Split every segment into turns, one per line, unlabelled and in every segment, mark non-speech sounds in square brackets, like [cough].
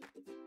thank you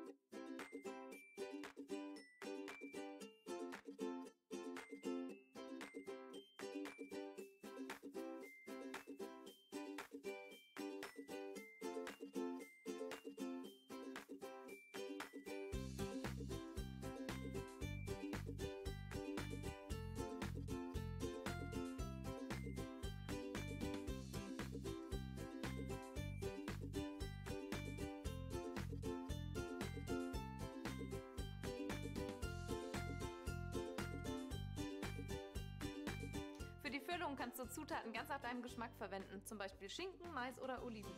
Füllung kannst du Zutaten ganz nach deinem Geschmack verwenden, zum Beispiel Schinken,
Mais oder Oliven.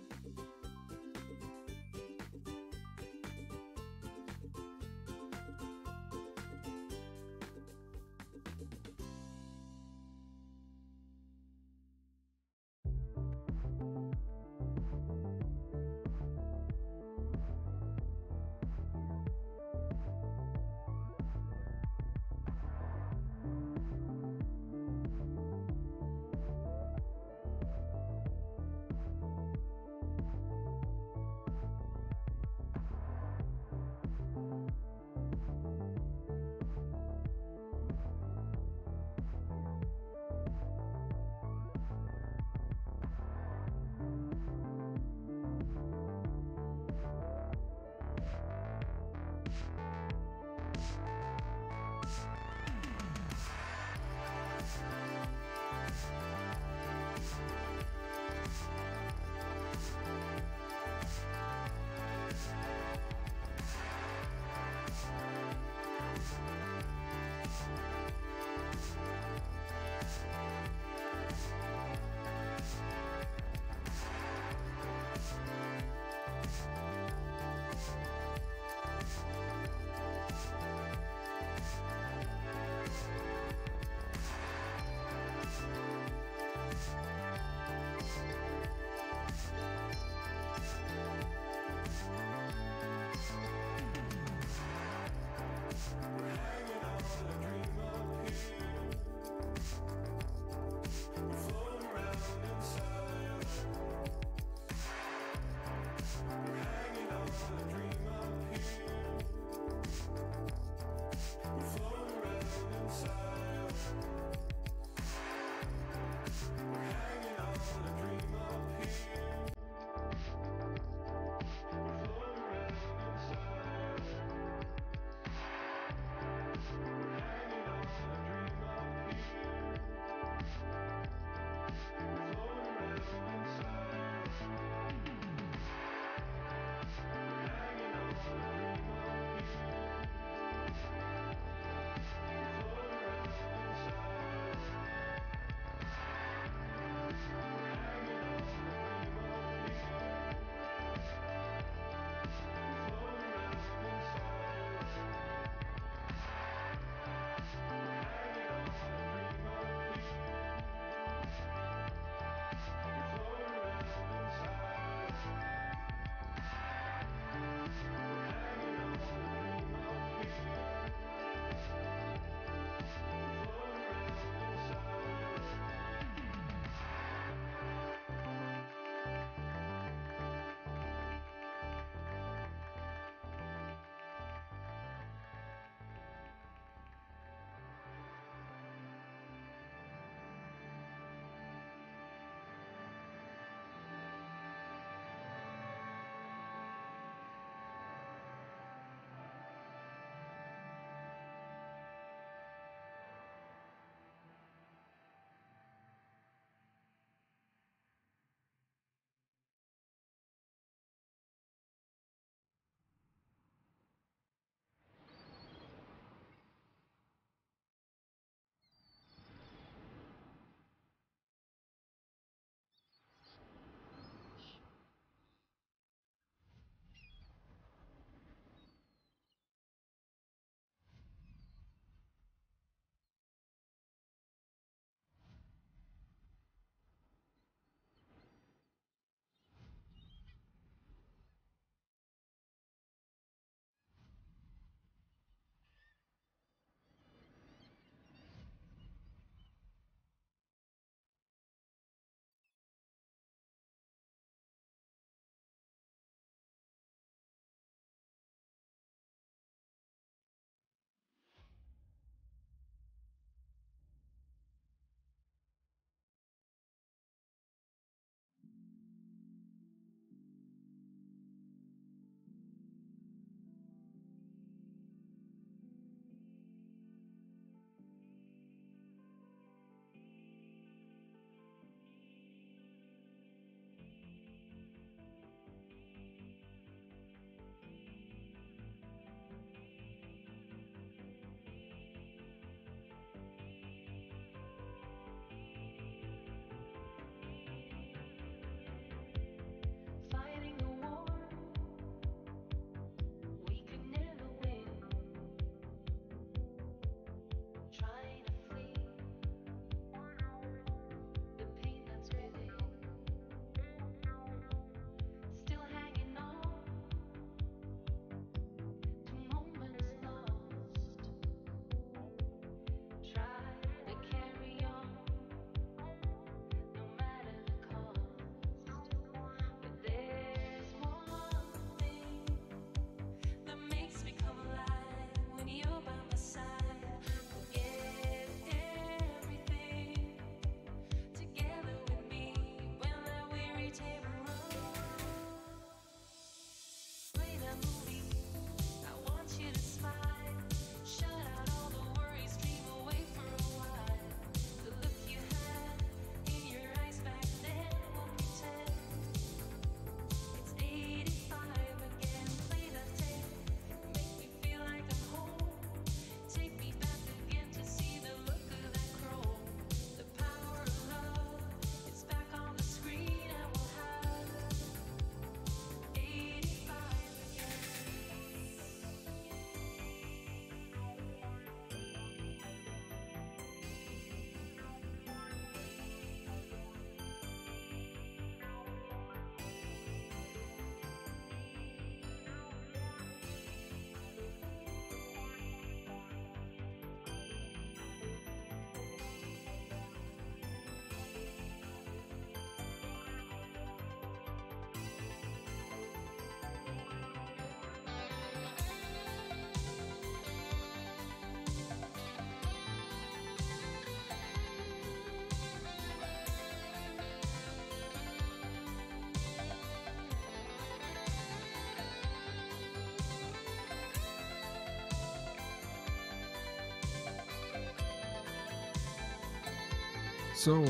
So,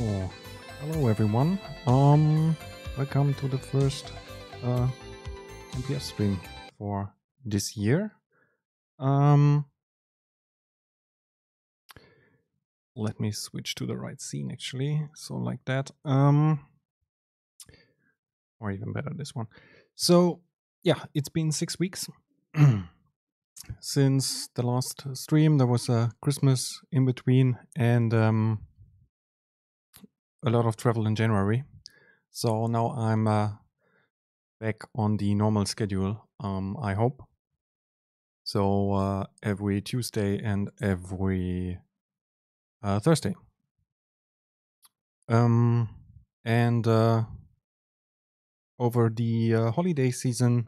hello everyone. Um, welcome to the first uh, MPS stream for this year.
Um, let me switch to the right scene actually. So like that. Um,
or even better, this one. So yeah, it's been six weeks. [clears throat] since the last stream. There was a Christmas in between, and um, a lot of travel in January. So now I'm uh, back on the normal schedule, um, I hope. So uh, every Tuesday and every uh, Thursday. Um, and uh, over the uh, holiday season,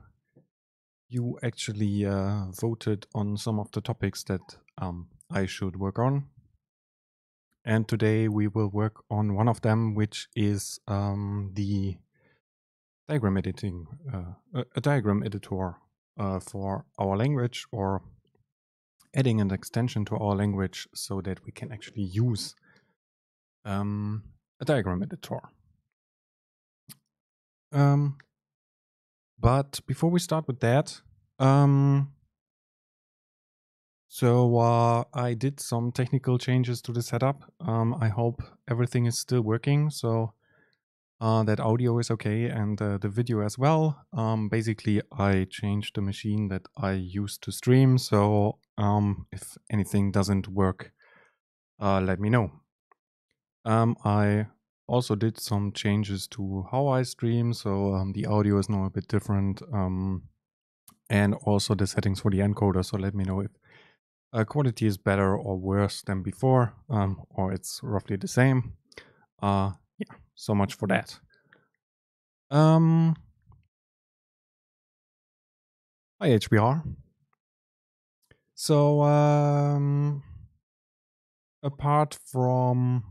you actually uh, voted on some of the topics that um, I should work on and today we will work on one of them, which is um, the diagram editing, uh, a diagram editor uh, for our language or adding an extension to our language so that we can actually use
um, a diagram editor. Um, but before we start with that, um,
so uh, I did some technical changes to the setup. Um, I hope everything is still working. So uh, that audio is okay and uh, the video as well. Um, basically, I changed the machine that I used to stream. So um, if anything doesn't work, uh, let me know. Um, I also did some changes to how I stream. So um, the audio is now a bit different. Um, and also the settings for the encoder. So let me know if uh, quality is better or worse than before, um, or
it's roughly the same. Uh, yeah, so much for that. Um, hi, HBR. So, um, apart
from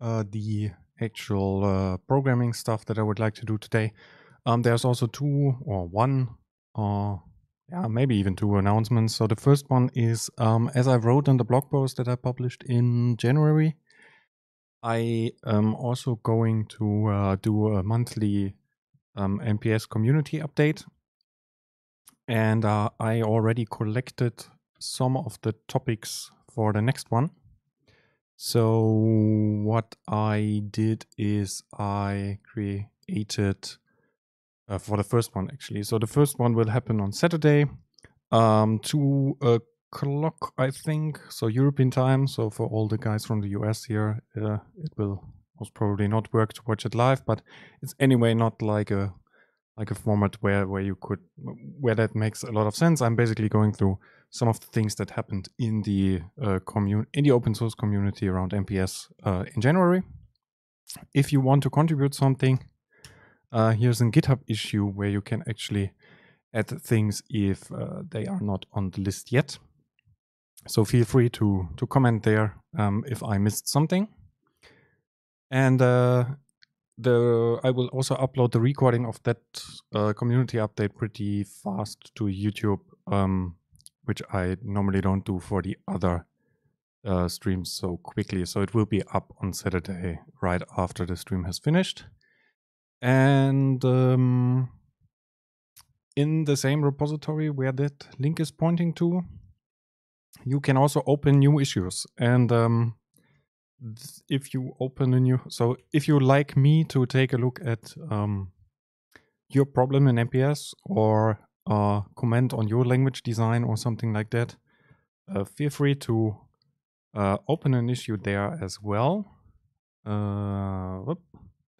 uh, the actual uh, programming stuff that I would like to do today, um, there's also two or one uh, yeah, maybe even two announcements. So the first one is, um, as I wrote in the blog post that I published in January, I am also going to uh, do a monthly um, NPS community update, and uh, I already collected some of the topics for the next one. So what I did is I created uh, for the first one actually. So the first one will happen on Saturday, um, two o'clock I think, so European time. So for all the guys from the US here, uh, it will most probably not work to watch it live, but it's anyway not like a like a format where where you could where that makes a lot of sense. I'm basically going through some of the things that happened in the uh, in the open source community around MPS uh, in January. If you want to contribute something, uh, here's a GitHub issue where you can actually add things if uh, they are not on the list yet. So feel free to, to comment there um, if I missed something. And uh, the I will also upload the recording of that uh, community update pretty fast to YouTube, um, which I normally don't do for the other uh, streams so quickly. So it will be up on Saturday right after the stream has finished. And um, in the same repository where that link is pointing to, you can also open new issues. And um, if you open a new, so if you like me to take a look at um, your problem in MPS or uh, comment on your language design or something like that, uh, feel free to uh, open an issue there as well. Uh, whoop.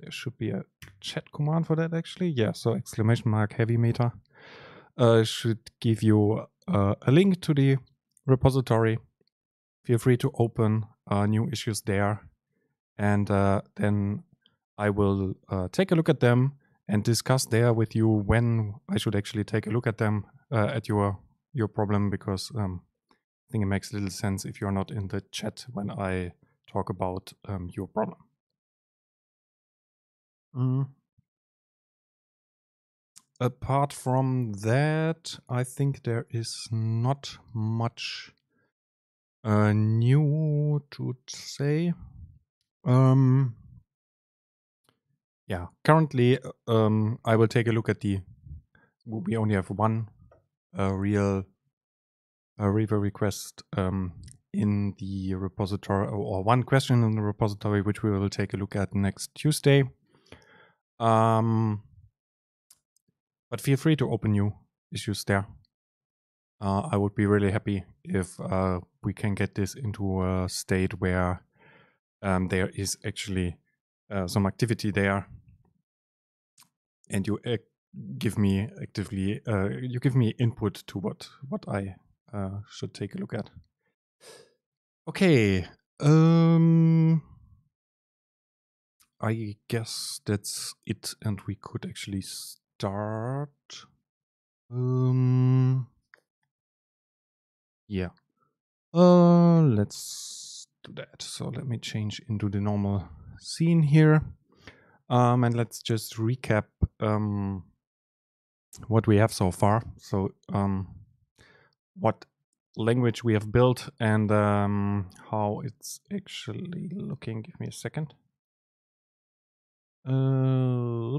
There should be a chat command for that actually. Yeah, so exclamation mark heavy meter uh, should give you uh, a link to the repository. Feel free to open uh, new issues there. And uh, then I will uh, take a look at them and discuss there with you when I should actually take a look at them uh, at your your problem because um, I think it makes little sense if you're not in the chat when I
talk about um, your problem. Mm. Apart from that, I think there is
not much uh, new to say. Um, yeah, currently uh, um, I will take a look at the. We only have one uh, real uh, river request um, in the repository, or one question in the repository, which we will take a look at next Tuesday. Um, but feel free to open new issues there. Uh, I would be really happy if uh, we can get this into a state where um, there is actually uh, some activity there, and you give me actively uh, you give me input to what what I uh, should take a look at. Okay. Um, I guess that's it, and we could
actually start. Um, yeah. Uh, let's do that. So let
me change into the normal scene here. Um, and let's just recap um, what we have so far. So um, what language we have built and um, how it's actually
looking. Give me a second. Uh,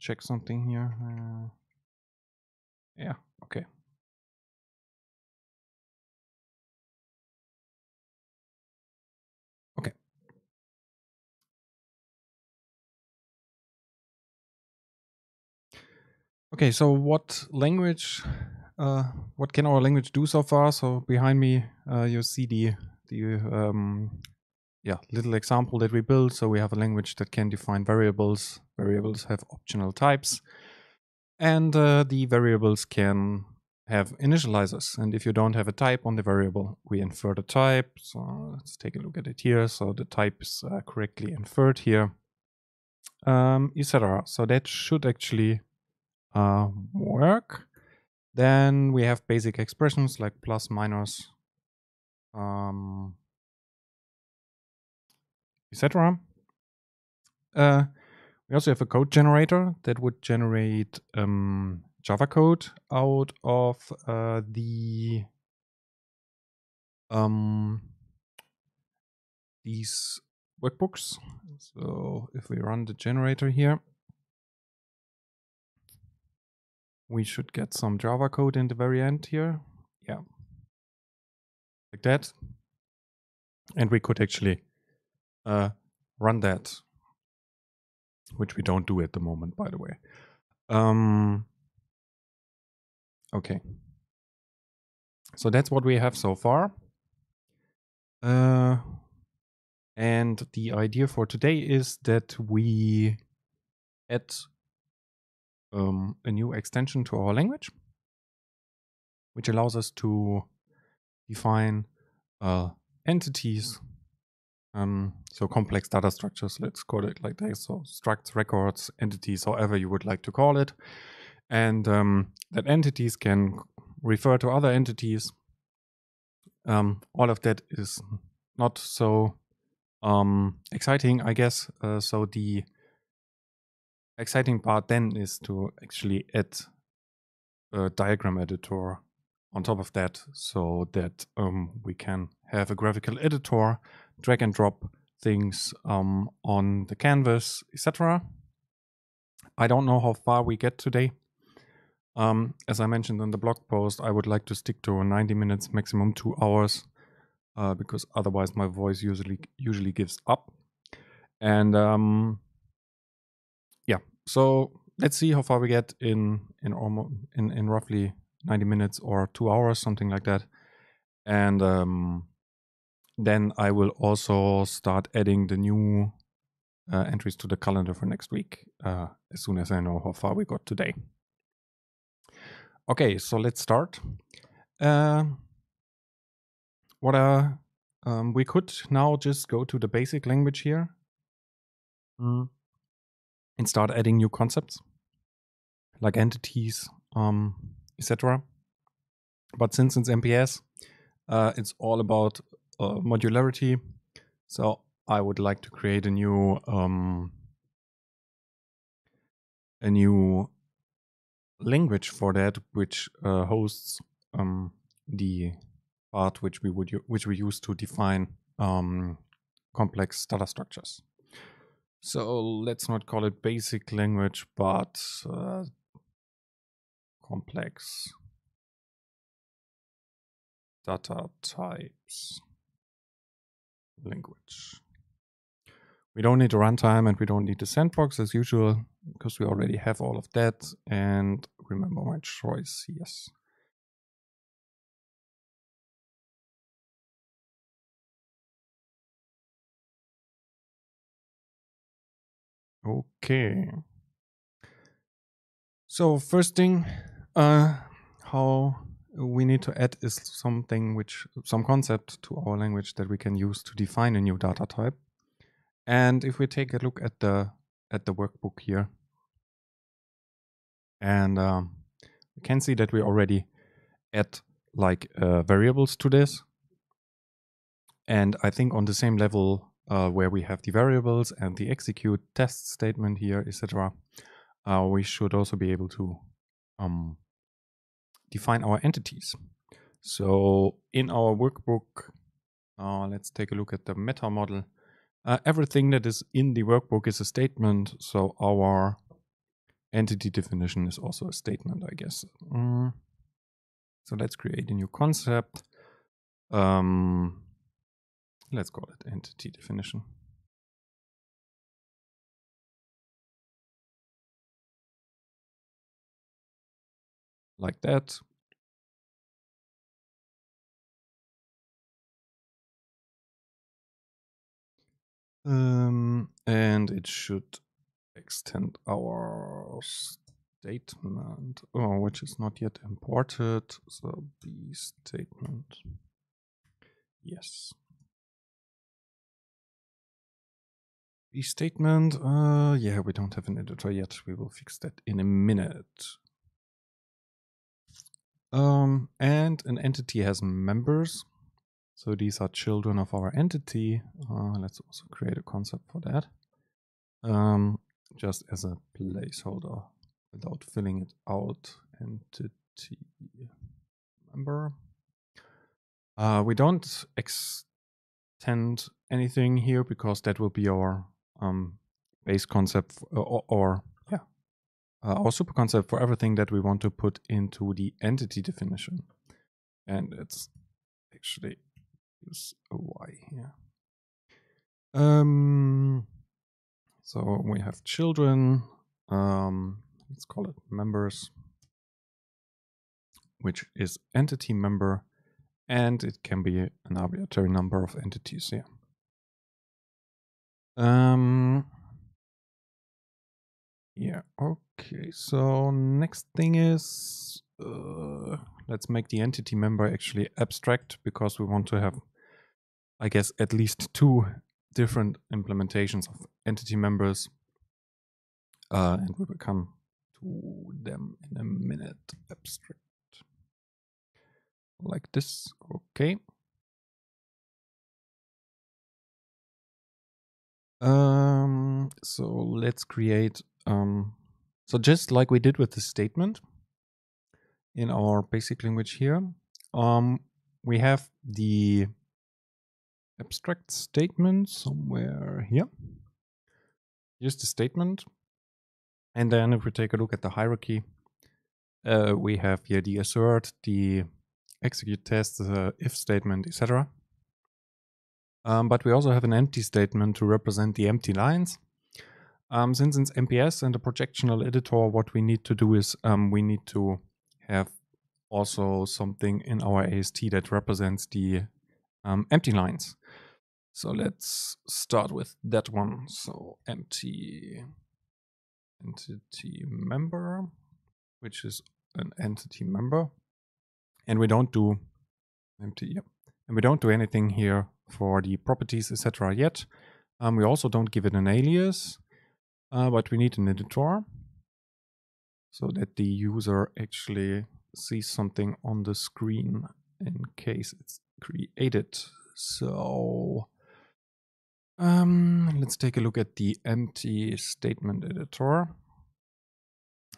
check something here. Uh, yeah, okay. Okay. Okay, so what
language, uh, what can our language do so far? So behind me, uh, you see the, the um, yeah, little example that we built. So we have a language that can define variables. Variables have optional types. And uh, the variables can have initializers. And if you don't have a type on the variable, we infer the type. So let's take a look at it here. So the type is uh, correctly inferred here, um, etc. So that should actually uh, work. Then we have basic expressions like plus, minus, um, etc. Uh, we also have a code generator that would generate um, Java code out of uh, the um, these workbooks. So if we run the generator here, we should get some Java code in the very end here. Yeah, like that. And we could actually uh, run that,
which we don't do at the moment, by the way. Um, okay. So that's what we have so far.
Uh, and the idea for today is that we add um, a new extension to our language, which allows us to define uh, entities um, so complex data structures, let's call it like that. So structs, records, entities, however you would like to call it. And um, that entities can refer to other entities. Um, all of that is not so um, exciting, I guess. Uh, so the exciting part then is to actually add a diagram editor on top of that so that um, we can have a graphical editor drag and drop things um, on the canvas, etc. I don't know how far we get today. Um, as I mentioned in the blog post, I would like to stick to 90 minutes, maximum two hours, uh, because otherwise my voice usually usually gives up. And um, yeah, so let's see how far we get in in almost in, in roughly 90 minutes or two hours, something like that. And um, then I will also start adding the new uh, entries to the calendar for next week uh, as soon as I know how far we got today. Okay, so let's start. Uh, what uh, um, we could now just go to the basic language here mm. and start adding new concepts like entities, um, etc. But since it's MPS, uh, it's all about uh, modularity. So I would like to create a new um, a new language for that, which uh, hosts um, the part which we would which we use to define um, complex data structures. So let's not call it basic language, but uh,
complex data types language. We don't need a runtime and we
don't need the sandbox as usual because we already have all of that. And remember my
choice, yes. Okay. So first thing,
uh, how we need to add is something which some concept to our language that we can use to define a new data type. And if we take a look at the at the workbook here, and um, we can see that we already add like uh, variables to this. And I think on the same level uh, where we have the variables and the execute test statement here, etc., uh, we should also be able to um, define our entities. So in our workbook, uh, let's take a look at the meta model. Uh, everything that is in the workbook is a statement, so our entity definition is also a statement, I guess.
Mm. So let's create a new concept. Um, let's call it entity definition. like that. Um, and it should extend our statement, oh, which is not yet imported. So B statement. Yes. B statement. Uh, yeah, we don't have an editor yet. We will fix that in a minute.
Um, and an entity has members. So these are children of our entity. Uh, let's also create a concept for that. Um, just as a placeholder without filling it out. Entity member. Uh, we don't extend anything here because that will be our um, base concept or, or uh, super concept for everything that we want to put into the entity definition. And it's actually use a y here. Um, so we have children. Um, let's call it members, which is entity member, and it can be an arbitrary
number of entities here. Um, yeah, okay. So next thing is,
uh, let's make the entity member actually abstract because we want to have, I guess, at least two different implementations of entity members.
Uh, and we will come to them in a minute. Abstract. Like this, okay. Um, so let's create um, so just like we did with the statement
in our basic language here, um, we have the abstract statement somewhere here. Here's the statement. And then if we take a look at the hierarchy, uh, we have here the assert, the execute test, the if statement, etc. Um, but we also have an empty statement to represent the empty lines. Um, since it's MPS and a projectional editor, what we need to do is um, we need to have also something in our AST that represents the um, empty lines. So let's start with that one. So empty entity member, which is an entity member. And we don't do empty, yep. And we don't do anything here for the properties, etc. yet. Um, we also don't give it an alias uh, but we need an editor so that the user actually sees something on the screen in case it's created. So um, let's take a look at the empty statement editor.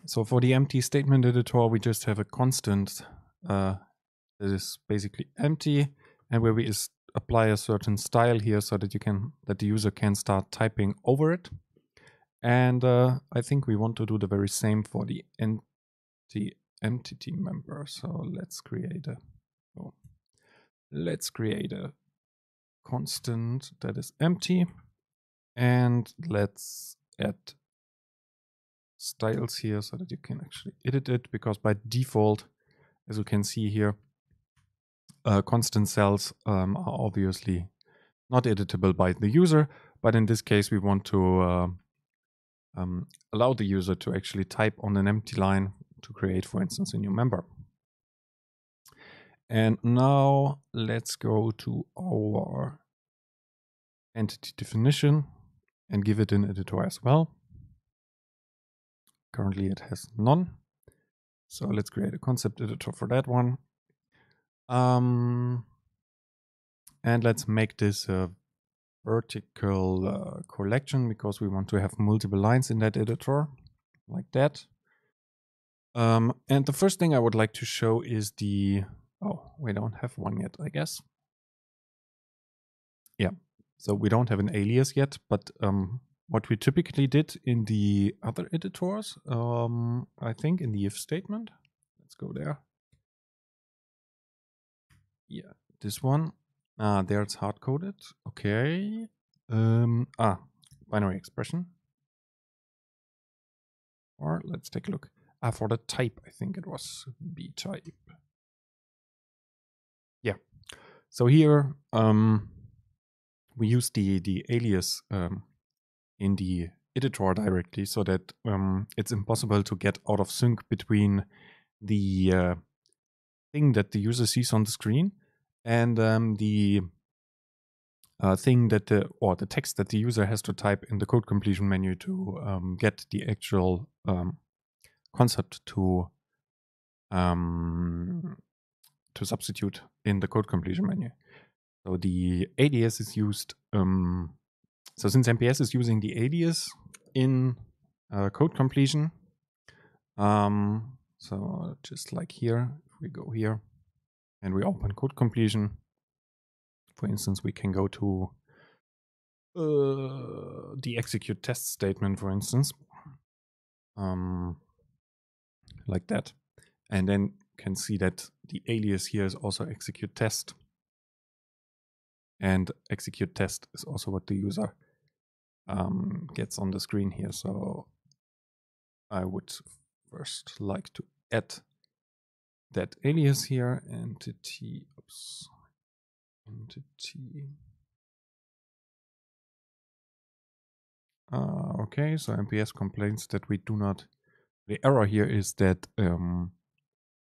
So for the empty statement editor, we just have a constant uh, that is basically empty and where we apply a certain style here so that you can that the user can start typing over it. And uh, I think we want to do the very same for the entity, entity member. So let's create a oh, let's create a constant that is empty, and let's add styles here so that you can actually edit it because by default, as you can see here, uh, constant cells um, are obviously not editable by the user, but in this case we want to uh, um, allow the user to actually type on an empty line to create, for instance, a new member. And now let's go to our entity definition and give it an editor as well. Currently it has none. So let's create a concept editor for that one. Um, and let's make this a vertical uh, collection because we want to have multiple lines in that editor like that. Um, and the first thing I would like to show is the, oh, we don't have one yet, I guess. Yeah, so we don't have an alias yet, but um, what we typically did in the other editors, um, I think in the if statement, let's go there. Yeah, this one Ah, it's hard coded. Okay. Um, ah, binary expression.
Or let's take a look. Ah, for the type, I think it was B type. Yeah. So here
um, we use the the alias um, in the editor directly, so that um, it's impossible to get out of sync between the uh, thing that the user sees on the screen and um, the uh, thing that the or the text that the user has to type in the code completion menu to um, get the actual um, concept to um, to substitute in the code completion menu. So the ADS is used. Um, so since MPS is using the ADS in uh, code completion, um, so just like here, if we go here and we open code completion. For instance, we can go to
uh,
the execute test statement, for instance, um, like that. And then can see that the alias here is also execute test. And execute test is also what the user um, gets on the screen here. So I would first like to add
that alias here, entity, oops, entity. Uh, okay,
so MPS complains that we do not, the error here is that um,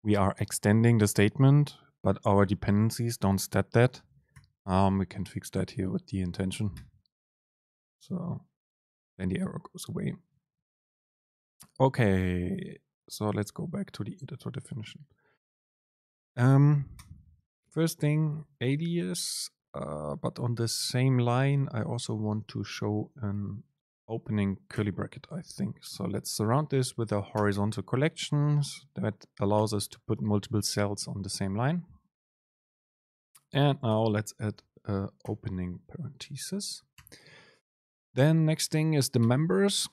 we are extending the statement, but our dependencies don't step that. Um, we can fix that here with the intention. So then the error goes away. Okay, so let's go back to the editor definition. Um, first thing, alias. Uh, but on the same line, I also want to show an opening curly bracket, I think. So let's surround this with a horizontal collection that allows us to put multiple cells on the same line. And now let's add uh, opening parenthesis. Then next thing is the members.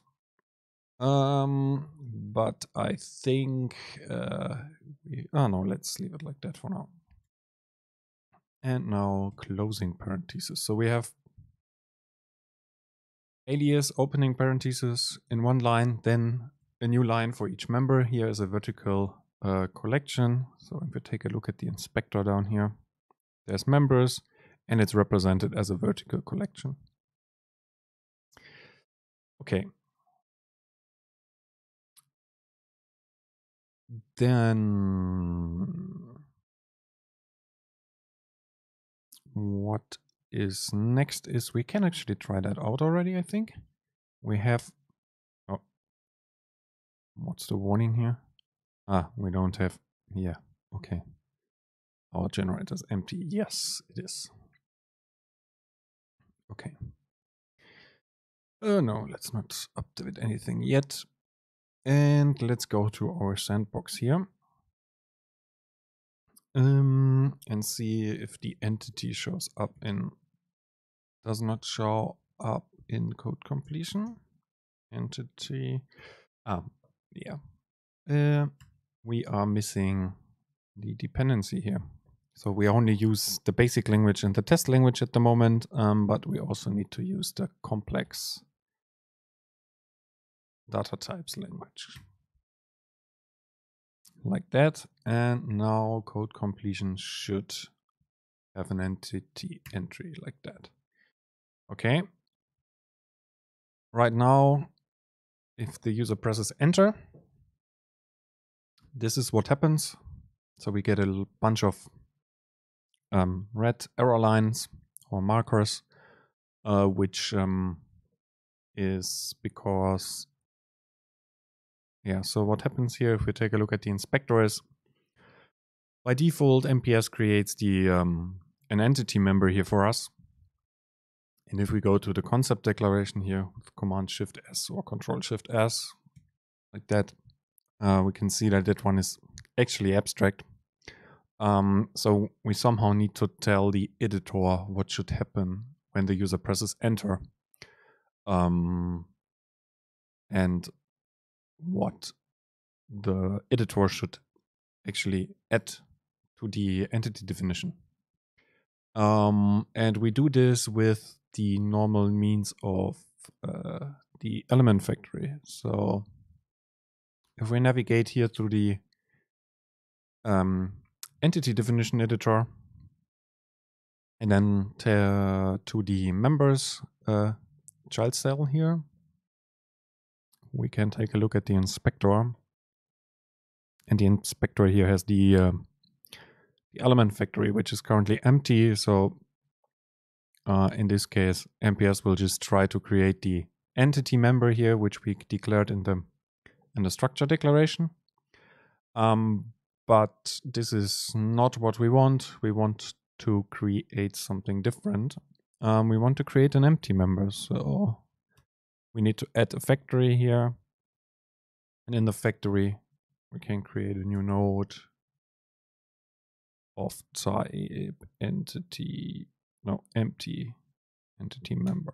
Um, but I think uh, Ah, oh, no, let's
leave it like that for now.
And now closing parentheses. So we have alias opening parentheses in one line, then a new line for each member. Here is a vertical uh, collection. So if we take a look at the inspector down here, there's members and it's
represented as a vertical collection. Okay, Then what
is next is we can actually try that out already, I think. We have...
Oh. What's the warning here? Ah, we don't have... Yeah, okay. Our generator is empty. Yes, it is. Okay. Uh, no, let's not
update anything yet. And let's go to our sandbox here. Um, and see if the entity shows up in, does not show up in code completion. Entity, ah, yeah. Uh, we are missing the dependency here. So we only use the basic language and the test language at the moment, um, but we also need to use the complex data types language.
Like that.
And now code completion should have an entity entry like that. Okay. Right now, if the user presses enter, this is what happens. So we get a bunch of um, red error lines or markers, uh, which um, is because yeah, so what happens here if we take a look at the inspector is by default MPS creates the um, an entity member here for us. And if we go to the concept declaration here with Command Shift S or Control Shift S, like that, uh, we can see that that one is actually abstract. Um, so we somehow need to tell the editor what should happen when the user presses enter. Um, and what the editor should actually add to the entity definition. Um, and we do this with the normal means of uh, the element factory. So if we navigate here through the um, entity definition editor and then to the members uh, child cell here, we can take a look at the inspector. And the inspector here has the, uh, the element factory, which is currently empty. So uh, in this case, MPS will just try to create the entity member here, which we declared in the in the structure declaration. Um, but this is not what we want. We want to create something different. Um, we want to create an empty member. So we need to add a factory here. And in the factory, we can create a new node
of type entity, no, empty entity member,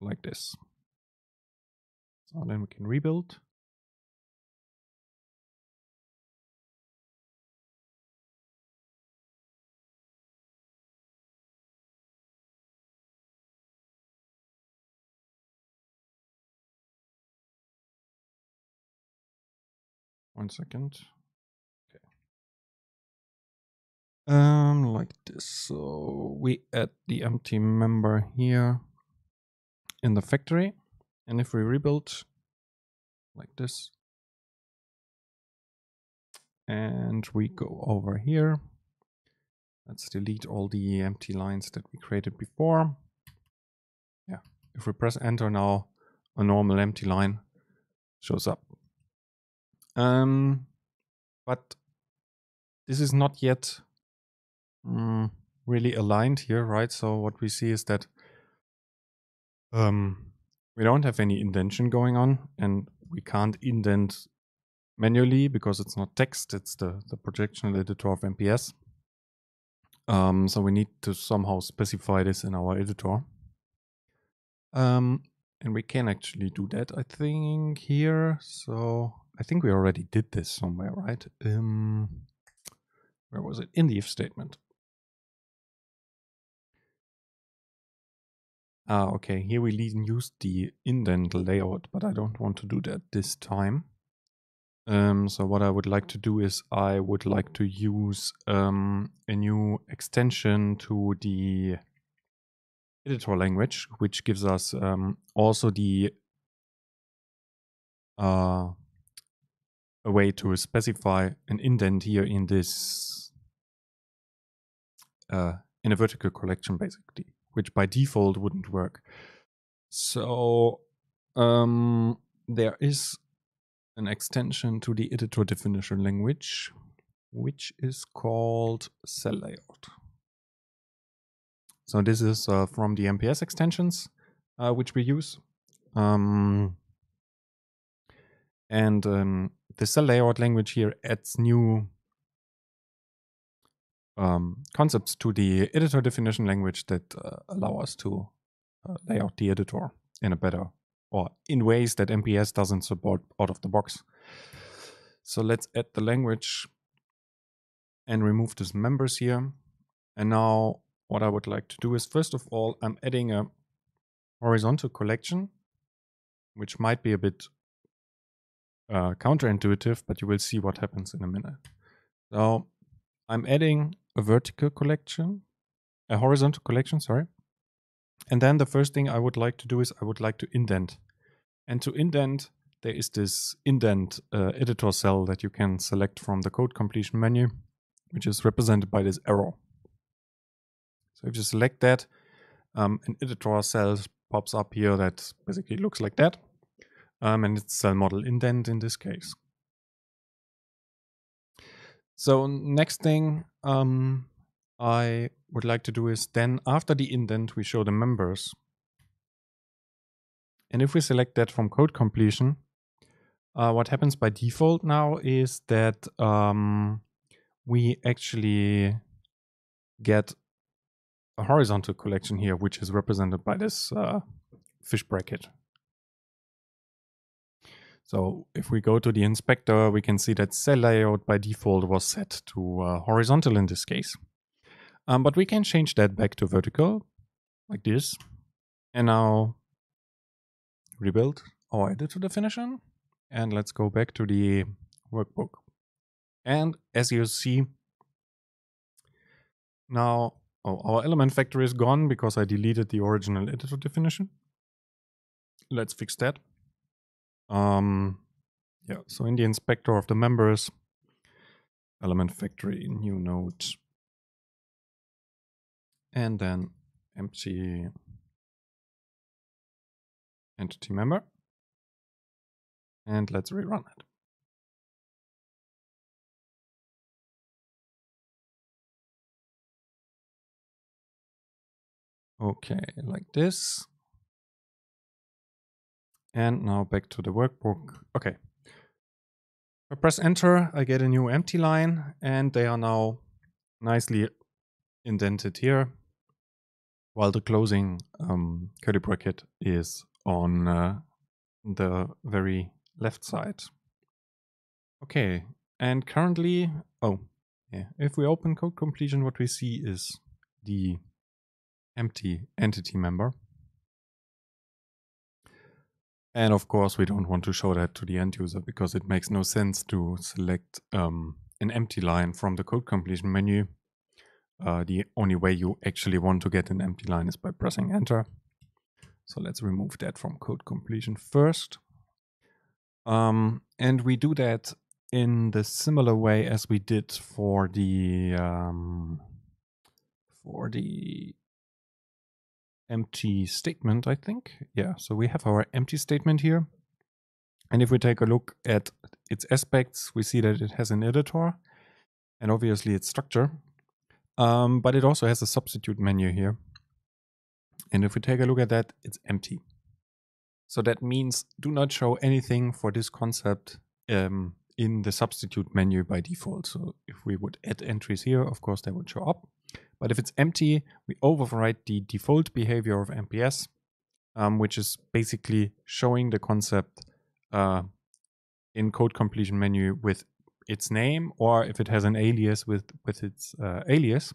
like this. So then we can rebuild. One second. Okay. Um, like this. So we add the empty member here in the factory. And if we rebuild like this, and we go over here. Let's delete all the empty lines that we
created before. Yeah, if we press enter now, a normal empty line shows up. Um, but this is not yet um, really aligned here, right? So what we see is that um, we don't have any indentation going on and we can't indent manually because it's not text, it's the, the projection editor of MPS. Um, so we need to somehow specify this in our editor. Um, and we can actually do that, I think, here. So I think we already did this somewhere, right? Um,
where was it? In the if statement. Ah, okay. Here we used the indent layout,
but
I don't want to do that this time. Um, so what I would like to do is I would like to use um, a new extension to the editor language, which gives us um, also the uh, a way to specify an indent here in this uh, in a vertical collection basically, which by default wouldn't work. So um, there is an extension to the editor definition language, which is called cell layout. So this is uh, from the MPS extensions, uh, which we use. Um, and um, this layout language here adds new um, concepts to the editor definition language that uh, allow us to uh, lay out the editor in a better or in ways that MPS doesn't support out of the box. So let's add the language and remove these members here. And now what I would like to do is, first of all, I'm adding a horizontal collection, which might be a bit uh, counterintuitive, but you will see what happens in a minute. So I'm adding a vertical collection, a horizontal collection, sorry. And then the first thing I would like to do is I would like to indent. And to indent, there is this indent uh, editor cell that you can select from the code completion menu, which is represented by this arrow. So if you select that, um, an editor cell pops up here that basically looks like that. Um, and it's cell model indent in this case. So next thing um, I would like to do is then after the indent, we show the members. And if we select that from code completion, uh, what happens by default now is that um, we actually get a horizontal collection here, which is represented by this uh, fish bracket. So if we go to the inspector, we can see that cell layout by default was set to uh, horizontal in this case. Um, but we can change that back to vertical, like this. And now rebuild our editor definition. And let's go back to the workbook. And as you see, now oh, our element factory is gone because I deleted the original editor definition. Let's fix that. Um, yeah, so in the inspector of the members,
element factory, new node, and then empty entity member. And let's rerun it. Okay, like this. And now back
to the workbook. Okay. I press enter, I get a new empty line, and they are now nicely indented here, while the closing um, curly bracket is on uh, the very left side. Okay, and currently, oh, yeah, if we open code completion, what we see is the empty entity member. And of course, we don't want to show that to the end user because it makes no sense to select um, an empty line from the code completion menu. Uh, the only way you actually want to get an empty line is by pressing enter. So let's remove that from code completion first. Um, and we do that in the similar way as we did for the um, for the empty statement, I think. Yeah, so we have our empty statement here. And if we take a look at its aspects, we see that it has an editor and obviously its structure. Um, but it also has a substitute menu here. And if we take a look at that, it's empty. So that means do not show anything for this concept um, in the substitute menu by default. So if we would add entries here, of course, they would show up. But if it's empty, we override the default behavior of MPS, um, which is basically showing the concept uh, in code completion menu with its name, or if it has an alias with with its uh, alias.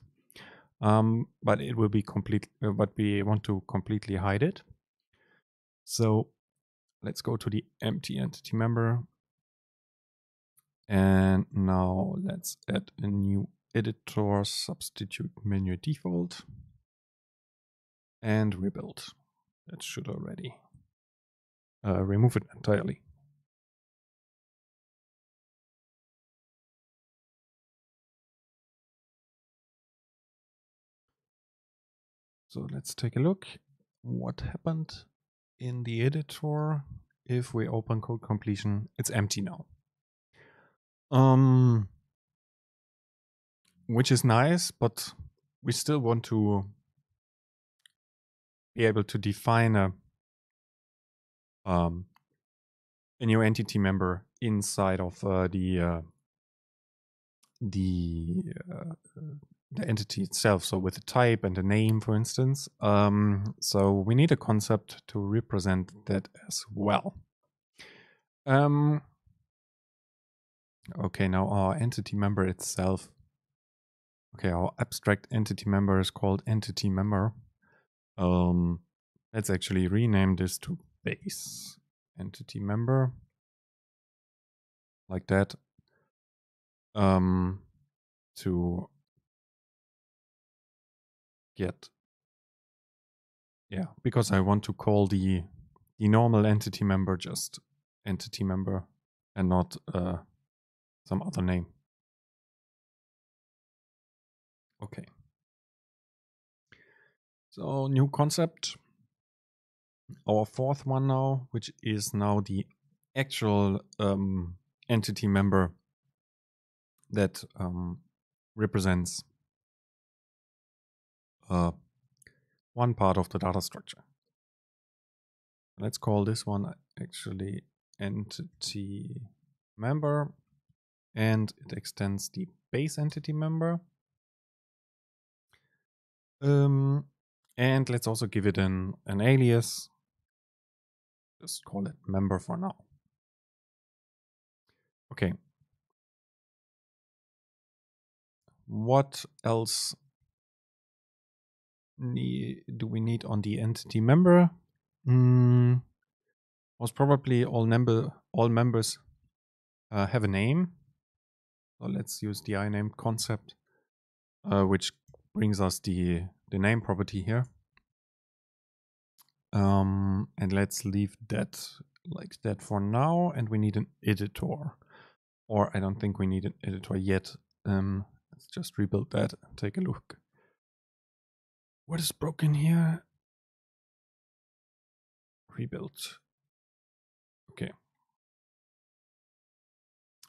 Um, but it will be complete. Uh, but we want to completely hide it. So let's go to the empty entity member. And now let's add a new editor, substitute menu default,
and rebuild. That should already uh, remove it entirely. So let's take a look what happened in the editor if we
open code completion. It's empty now. Um,
which is nice, but we still want to be able to define a um,
a new entity member inside of uh, the uh, the uh, the entity itself. So with a type and a name, for instance. Um, so we need a concept to represent that as well. Um, okay, now our entity member itself okay, our abstract entity member is called entity member. Um, let's actually rename this to base entity
member like that um, to get yeah because I want to call the the normal entity member just entity member and not uh, some other name. Okay. So new concept. Our fourth one now, which is now the
actual um, entity member that um, represents uh, one part of the data structure. Let's call this one actually entity member and it extends the base entity member. Um, and
let's also give it an, an alias. Just call it member for now. Okay. What else do
we need on the entity member?
Mm,
most probably all member all members uh, have a name. So let's use the iname concept, uh, which brings us the, the name property here. Um, and let's leave that like that for now. And we need an editor. Or I don't think we need an editor yet.
Um, let's just rebuild that and take a look. What is broken here? Rebuild.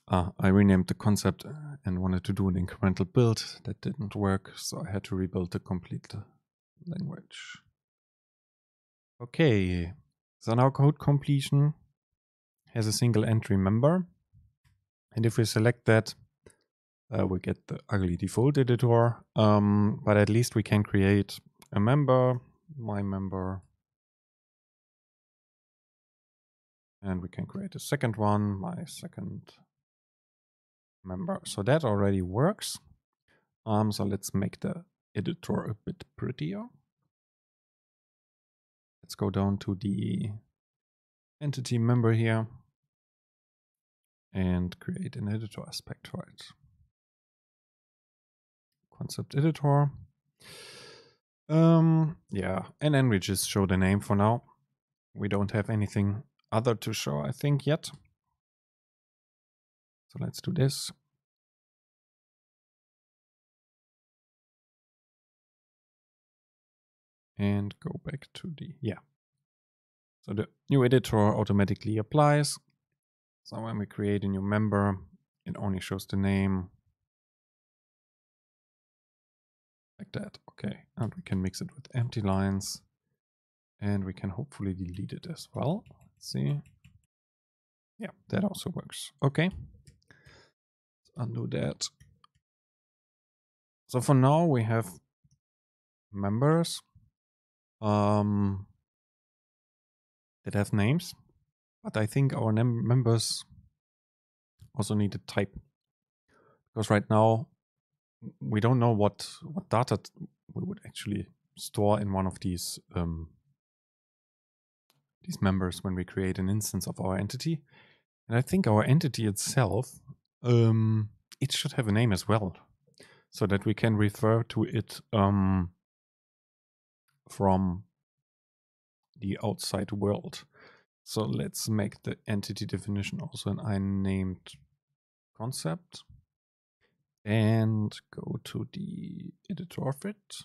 Uh, I renamed the concept uh, and wanted to
do an incremental build. That didn't work, so I had to rebuild the complete uh, language. Okay, so now code completion has a single entry member. And if we select that, uh, we get the ugly default editor. Um, but at least we can create a member,
my member. And we can create a second one, my second member. So that already
works. Um, so let's make the editor a bit prettier.
Let's go down to the
entity member here
and create an editor aspect for it. Concept editor. Um,
yeah, and then we just show the name for now. We don't have anything other to show, I
think, yet. So let's do this. And go back to the, yeah. So the new editor automatically applies.
So when we create a new member, it only shows the name.
Like that, okay. And we can mix it with empty lines. And we can hopefully delete it as well. Let's see. Yeah, that also works. Okay undo that. So for now we have members um, that have names, but I think
our members also need a type because right now we don't know what what data we would actually store in one of these um, these members when we create an instance of our entity. And I think our entity itself um, it should have a name as well, so that we can refer to it um, from the outside world. So let's make the entity definition also an unnamed concept
and go to the editor of it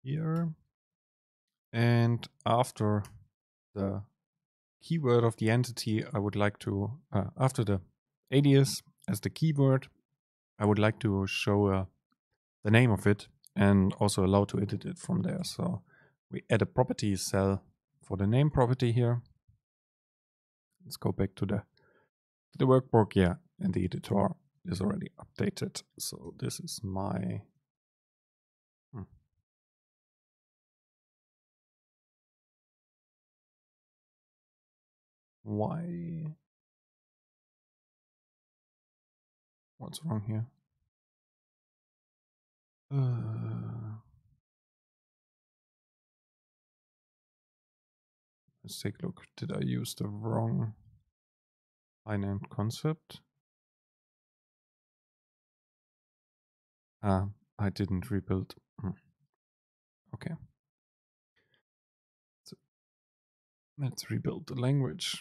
here and after the
keyword of the entity, I would like to, uh, after the alias as the keyword, I would like to show uh, the name of it and also allow to edit it from there. So we add a property cell for the name property here.
Let's go back to the to the workbook. Yeah, and the editor is already updated. So this is my Why? What's wrong here? Uh, let's take a look. Did I use the wrong I named concept? Ah, I didn't rebuild. Hmm. Okay. So let's rebuild the language.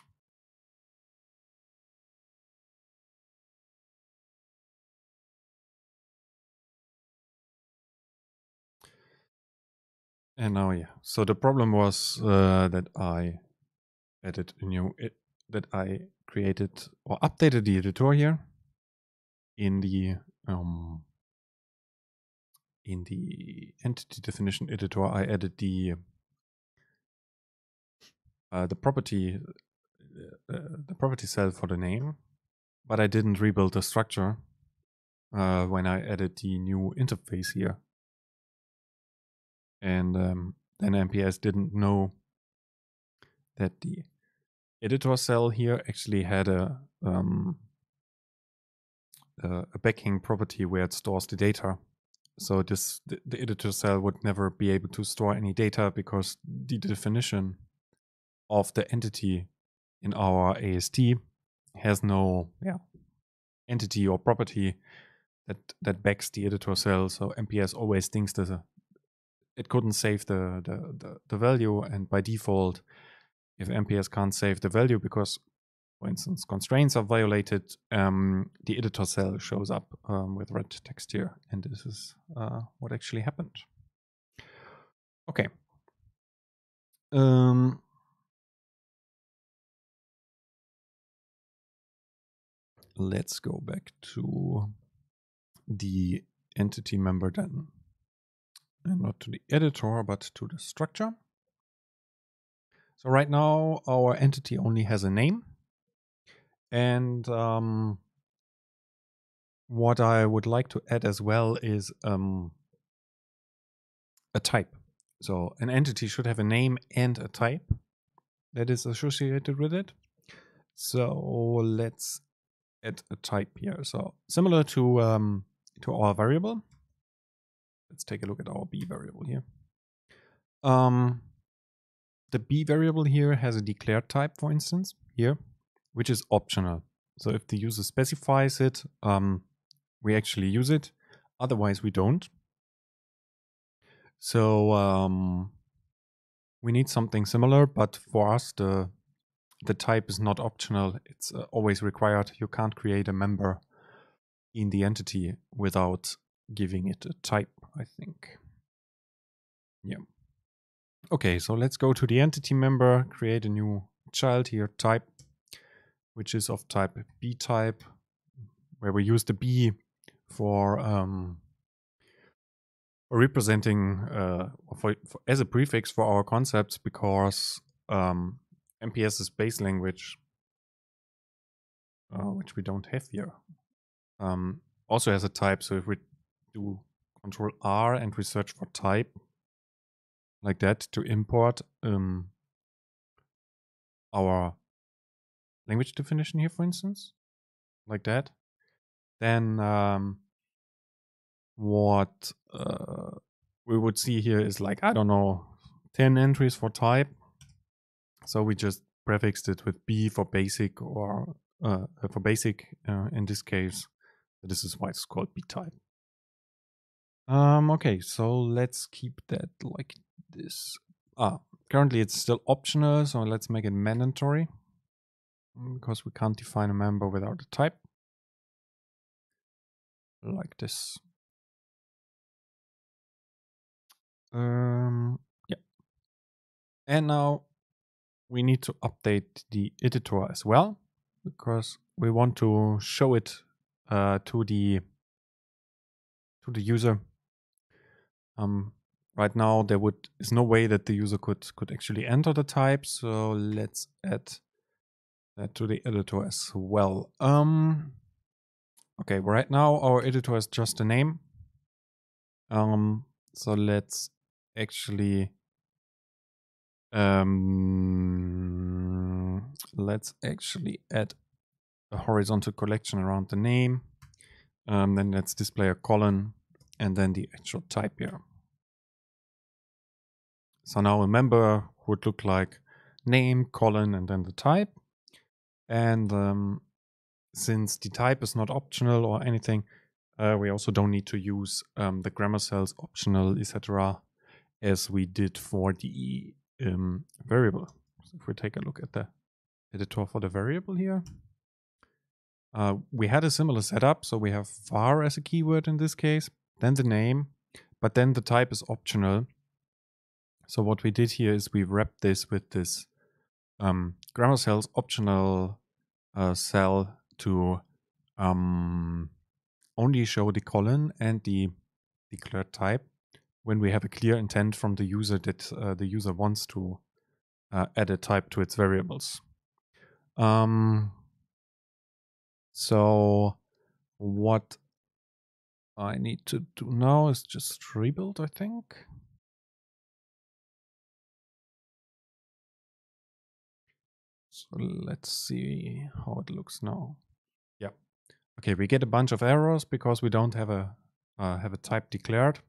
And now, oh, yeah. So the problem was uh, that I added
a new, it, that I created or updated the editor here in the um, in the entity definition editor. I added the uh, the property uh, uh the property cell for the name, but I didn't rebuild the structure uh, when I added the new interface here and um, then MPS didn't know that the editor cell here actually had a um, a backing property where it stores the data. So this the, the, editor cell would never be able to store any data because the definition of the entity in our AST has no yeah, entity or property that that backs the editor cell. So MPS always thinks there's a it couldn't save the, the, the, the value. And by default, if MPS can't save the value because, for instance, constraints are violated, um, the editor cell shows up um, with red text here. And this is uh, what actually happened.
Okay. Um, let's go back to the entity member then and not to the
editor, but to the structure. So right now our entity only has a name. And um, what I would like to add as well is um, a type. So an entity should have a name and a type that is associated with it. So let's add a type here. So similar to um, to our variable, let's take a look at our b variable here. Um, the b variable here has a declared type, for instance, here, which is optional. So if the user specifies it, um, we actually use it. Otherwise, we don't. So um, we need something similar, but for us, the the type is not optional. It's uh, always required. You can't create a member in the entity without giving it a type, I think. Yeah. Okay, so let's go to the entity member, create a new child here, type, which is of type B type, where we use the B for um, representing uh, for, for, as a prefix for our concepts because um, MPS is base language, uh, which we don't have here. Um, also has a type, so if we do control R and research for type
like that to import um, our language definition here, for instance, like that. Then
um, what uh, we would see here is like, I don't know, 10 entries for type. So we just prefixed it with B for basic or uh, for basic uh, in this case. This is why it's called B type. Um, okay, so let's keep that like this. Ah, currently it's still optional, so let's make it mandatory mm,
because we can't define a member without a type like this. Um, yeah. And now we need to update
the editor as well because we want to show it uh, to the to the user um, right now, there would is no way that the user could could actually enter the type. So let's add that to the editor as well. Um, okay, right now our editor is just a name. Um, so let's actually um, let's actually add a horizontal collection around the name. Um, then let's display a column and then the actual type here. So now a member would look like name, colon, and then the type. And um, since the type is not optional or anything, uh, we also don't need to use um, the grammar cells optional, etc., as we did for the um, variable. So if we take a look at the editor for the variable here, uh, we had a similar setup. So we have var as a keyword in this case, then the name, but then the type is optional. So what we did here is we wrapped this with this um, grammar cells optional uh, cell to um, only show the colon and the declared type when we have a clear intent from the user that uh, the user wants to uh, add a type to its variables. Um, so what
I need to do now is just rebuild, I think. So let's see how it looks now. Yeah. Okay, we get a bunch of errors
because we don't have a uh, have a type declared.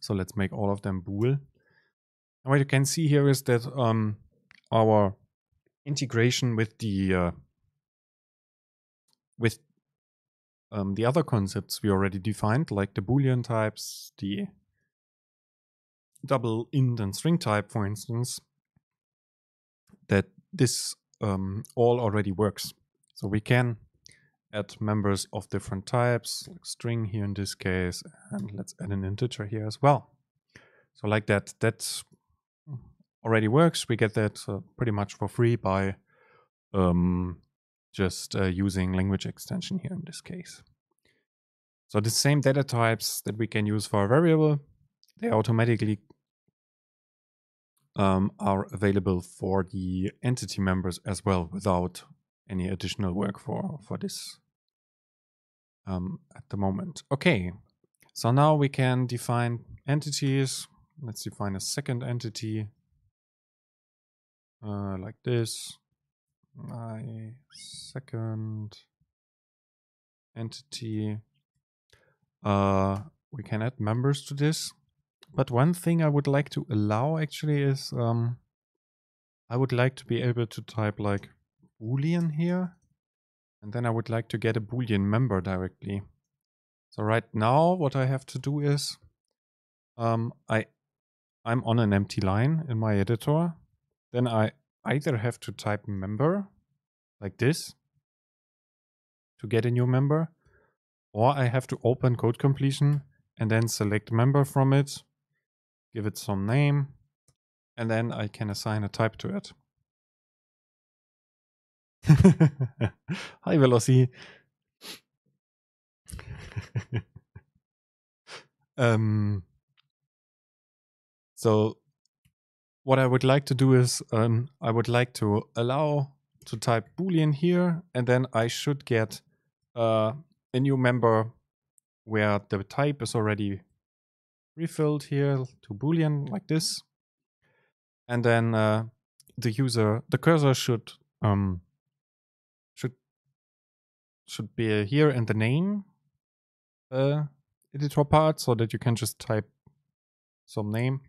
So let's make all of them bool. And what you can see here is that um, our integration with the uh, with um, the other concepts we already defined, like the Boolean types, the double int and string type, for instance, that this um, all already works. So we can add members of different types, like string here in this case, and let's add an integer here as well. So like that, that already works. We get that uh, pretty much for free by um, just uh, using language extension here in this case. So the same data types that we can use for a variable, they automatically um, are available for the entity members as well without any additional work for, for this um, at the moment. Okay, so now we can define entities. Let's define a second entity uh, like this my second entity. Uh, we can add members to this. But one thing I would like to allow actually is um, I would like to be able to type like boolean here. And then I would like to get a boolean member directly. So right now what I have to do is um, I, I'm on an empty line in my editor. Then I either have to type member like this to get a new member or I have to open code completion and then select member from it, give it some name, and then I can assign a type to it.
[laughs] Hi, Velocity. [laughs] um,
so what I would like to do is um, I would like to allow to type boolean here and then I should get uh, a new member where the type is already refilled here to boolean like this and then uh, the user the cursor should um, should should be here in the name uh, editor part so that you can just type some name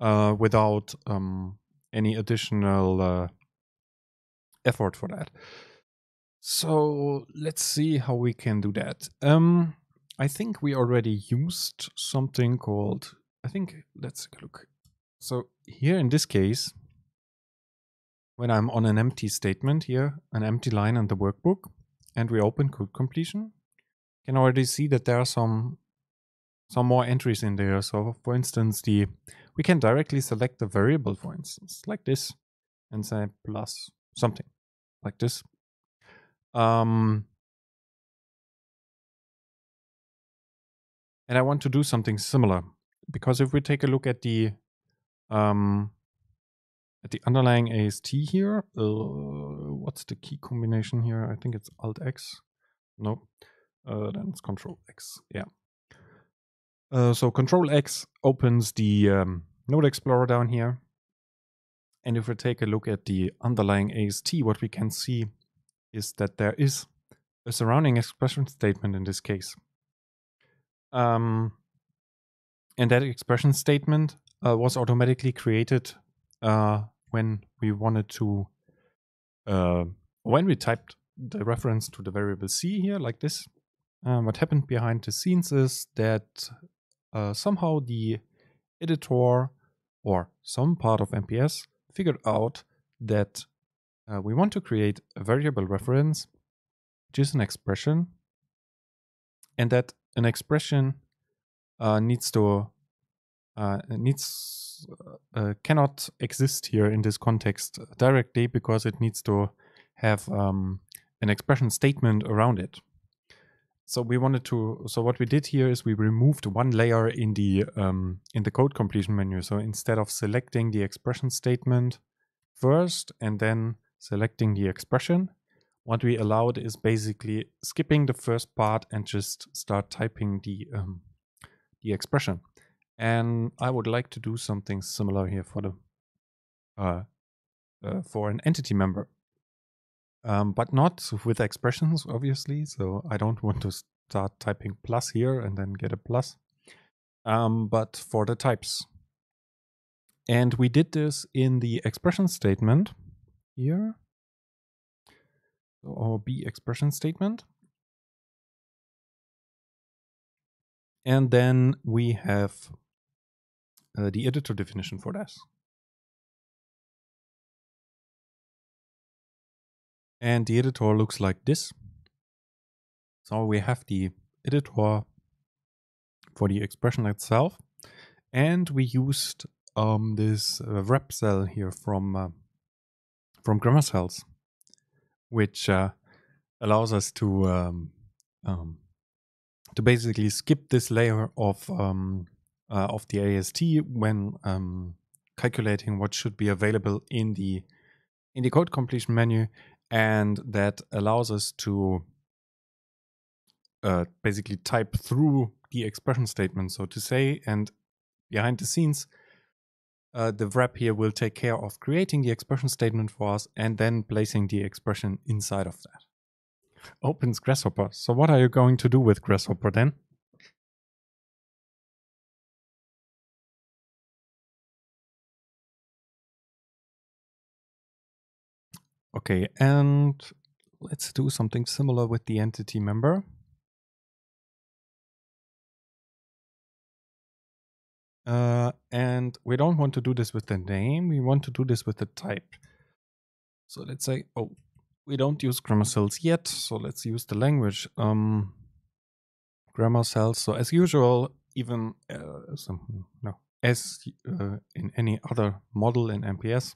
uh, without um, any additional uh, effort for that. So let's see how we can do that. Um, I think we already used something called, I think, let's look. So here in this case, when I'm on an empty statement here, an empty line in the workbook, and we open code completion, can already see that there are some some more entries in there. So for instance, the we can directly select a variable, for instance, like this, and say
plus something, like this. Um, and I want to do something similar, because
if we take a look at the um, at the underlying AST here, uh, what's the key combination here? I think it's Alt X. No, uh, then it's Control X. Yeah. Uh, so Control X opens the um, Node Explorer down here. And if we take a look at the underlying AST, what we can see is that there is a surrounding expression statement in this case. Um, and that expression statement uh, was automatically created uh, when we wanted to, uh, when we typed the reference to the variable c here like this. Um, what happened behind the scenes is that uh, somehow the editor or some part of MPS figured out that uh, we want to create a variable reference, which is an expression, and that an expression uh, needs to uh, needs uh, uh, cannot exist here in this context directly because it needs to have um, an expression statement around it so we wanted to so what we did here is we removed one layer in the um, in the code completion menu so instead of selecting the expression statement first and then selecting the expression what we allowed is basically skipping the first part and just start typing the um, the expression and i would like to do something similar here for the uh, uh for an entity member um, but not with expressions, obviously. So I don't want to start typing plus here and then get a plus, um, but for the types. And we did this in the expression statement
here, so our B expression statement. And then we have uh, the editor definition for this. And the editor looks like this. So
we have the editor for the expression itself. And we used um, this uh, wrap cell here from, uh, from grammar cells, which uh, allows us to, um, um, to basically skip this layer of, um, uh, of the AST when um, calculating what should be available in the in the code completion menu and that allows us to uh, basically type through the expression statement, so to say, and behind the scenes, uh, the wrap here will take care of creating the expression statement for us and then placing the expression inside of that. Opens Grasshopper. So what are
you going to do with Grasshopper then? Okay, and let's do something similar with the entity member. Uh, and we don't want to do this with the name, we want to do this with the type.
So let's say, oh, we don't use grammar cells yet, so let's use the language. Um, grammar cells, so as usual, even uh, some, no, as uh, in any other model in MPS,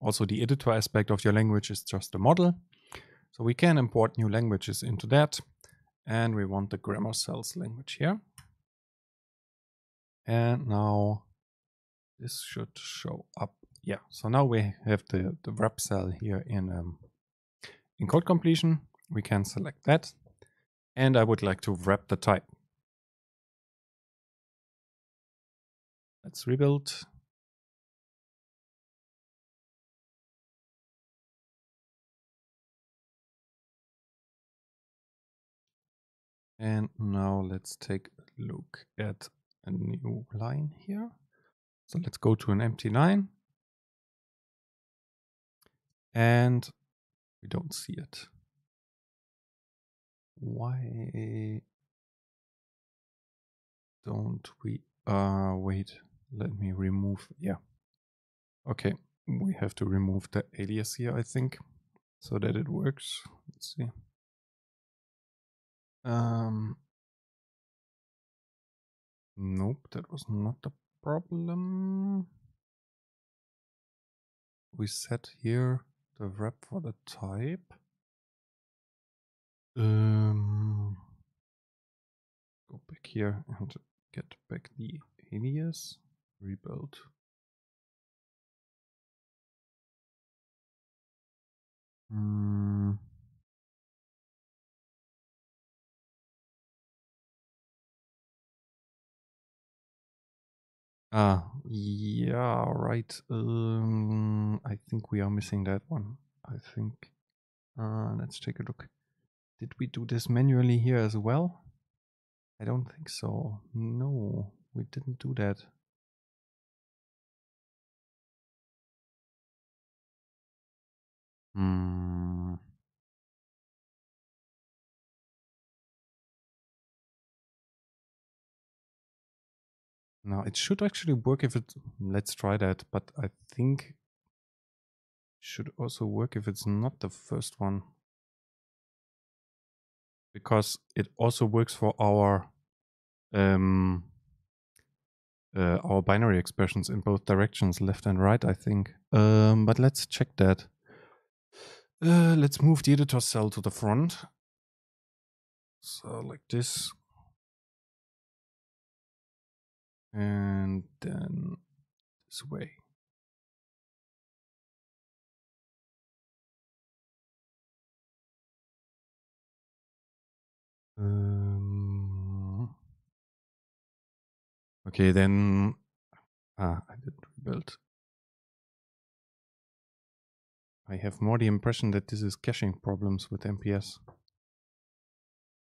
also the editor aspect of your language is just a model. So we can import new languages into that. And we want the grammar cells language here. And now this should show up. Yeah, so now we have the, the wrap cell here in, um, in code completion. We can select that.
And I would like to wrap the type. Let's rebuild. And now let's take a look at a new line here. So let's go to an empty line. And we don't see it. Why don't we? Uh, wait,
let me remove. Yeah. Okay, we have to remove the alias
here, I think, so that it works. Let's see. Um, nope, that was not a problem. We set here the wrap for the type. Um, go back here and get back the alias, rebuild. Mm. Ah, yeah, right. Um, I think we are missing that
one. I think. Uh, let's take a look. Did we do this manually here
as well? I don't think so. No, we didn't do that. Hmm. Now it should actually work if it, let's try that, but I think should also work if it's not the first one. Because it also works for our um, uh,
our binary expressions in both directions, left and right, I think. Um, but let's check that.
Uh, let's move the editor cell to the front. So like this. and then this way. Um, okay, then ah, I didn't rebuild. I have more the impression that this is caching problems with MPS.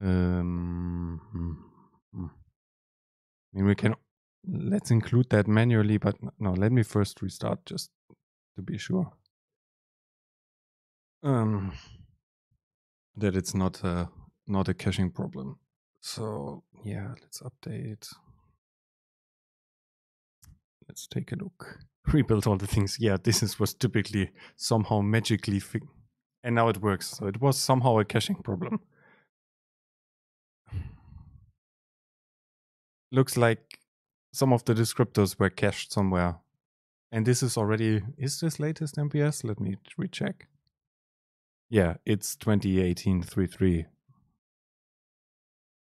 Um, hmm, hmm. I mean, we can Let's include
that manually, but no, let me first restart just to be sure.
Um, that it's not a, not a caching problem. So yeah, let's update.
Let's take a look. [laughs] Rebuild all the things. Yeah, this is, was typically somehow magically fixed. And now it works. So it was somehow a caching problem. [sighs] Looks like some of the descriptors were cached somewhere. And this is already, is this latest MPS? Let me recheck.
Yeah, it's 2018.33.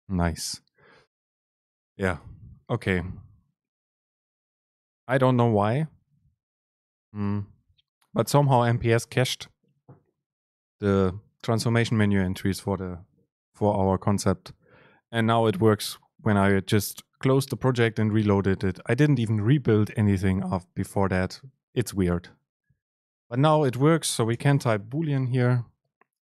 Nice. Yeah, okay. I don't know why. Mm. But somehow MPS
cached the transformation menu entries for the for our concept. And now it works when I just closed the project and reloaded it. I didn't even rebuild anything of before that. It's weird. But now it works, so we can type boolean here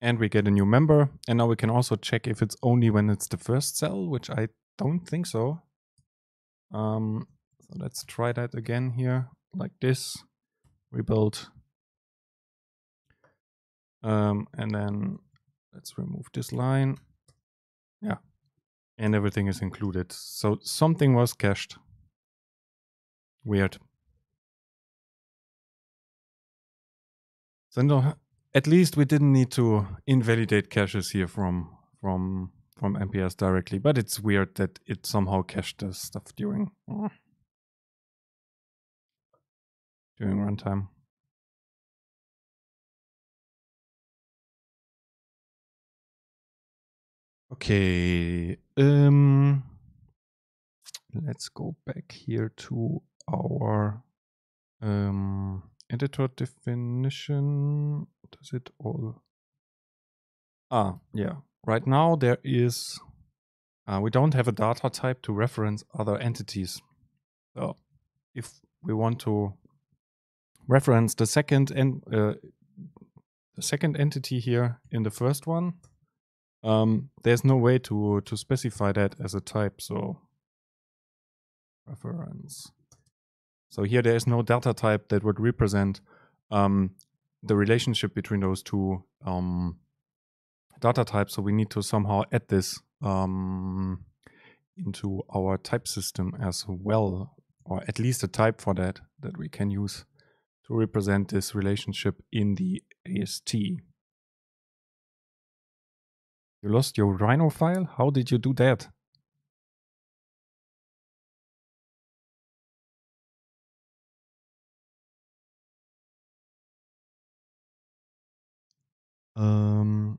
and we get a new member. And now we can also check if it's only when it's the first cell, which I don't think so. Um, so let's try that again here, like this. Rebuild. Um, and then let's remove this line. Yeah,
and everything is included. So something was cached. Weird. So no,
at least we didn't need to invalidate caches here from from from
MPS directly, but it's weird that it somehow cached the stuff during during runtime. Okay. Um, let's go back here to
our um, editor definition. Does it all? Ah, yeah. Right now there is, uh, we don't have a data type to reference other entities. So if we want to reference the second and uh, the second entity here in the first one, um, there's no way to to specify that as a type, so reference. So here there is no data type that would represent um, the relationship between those two um, data types. So we need to somehow add this um, into our type system as well, or at least a type for that that we can use to represent this relationship in the
AST. You lost your Rhino file? How did you do that? Um,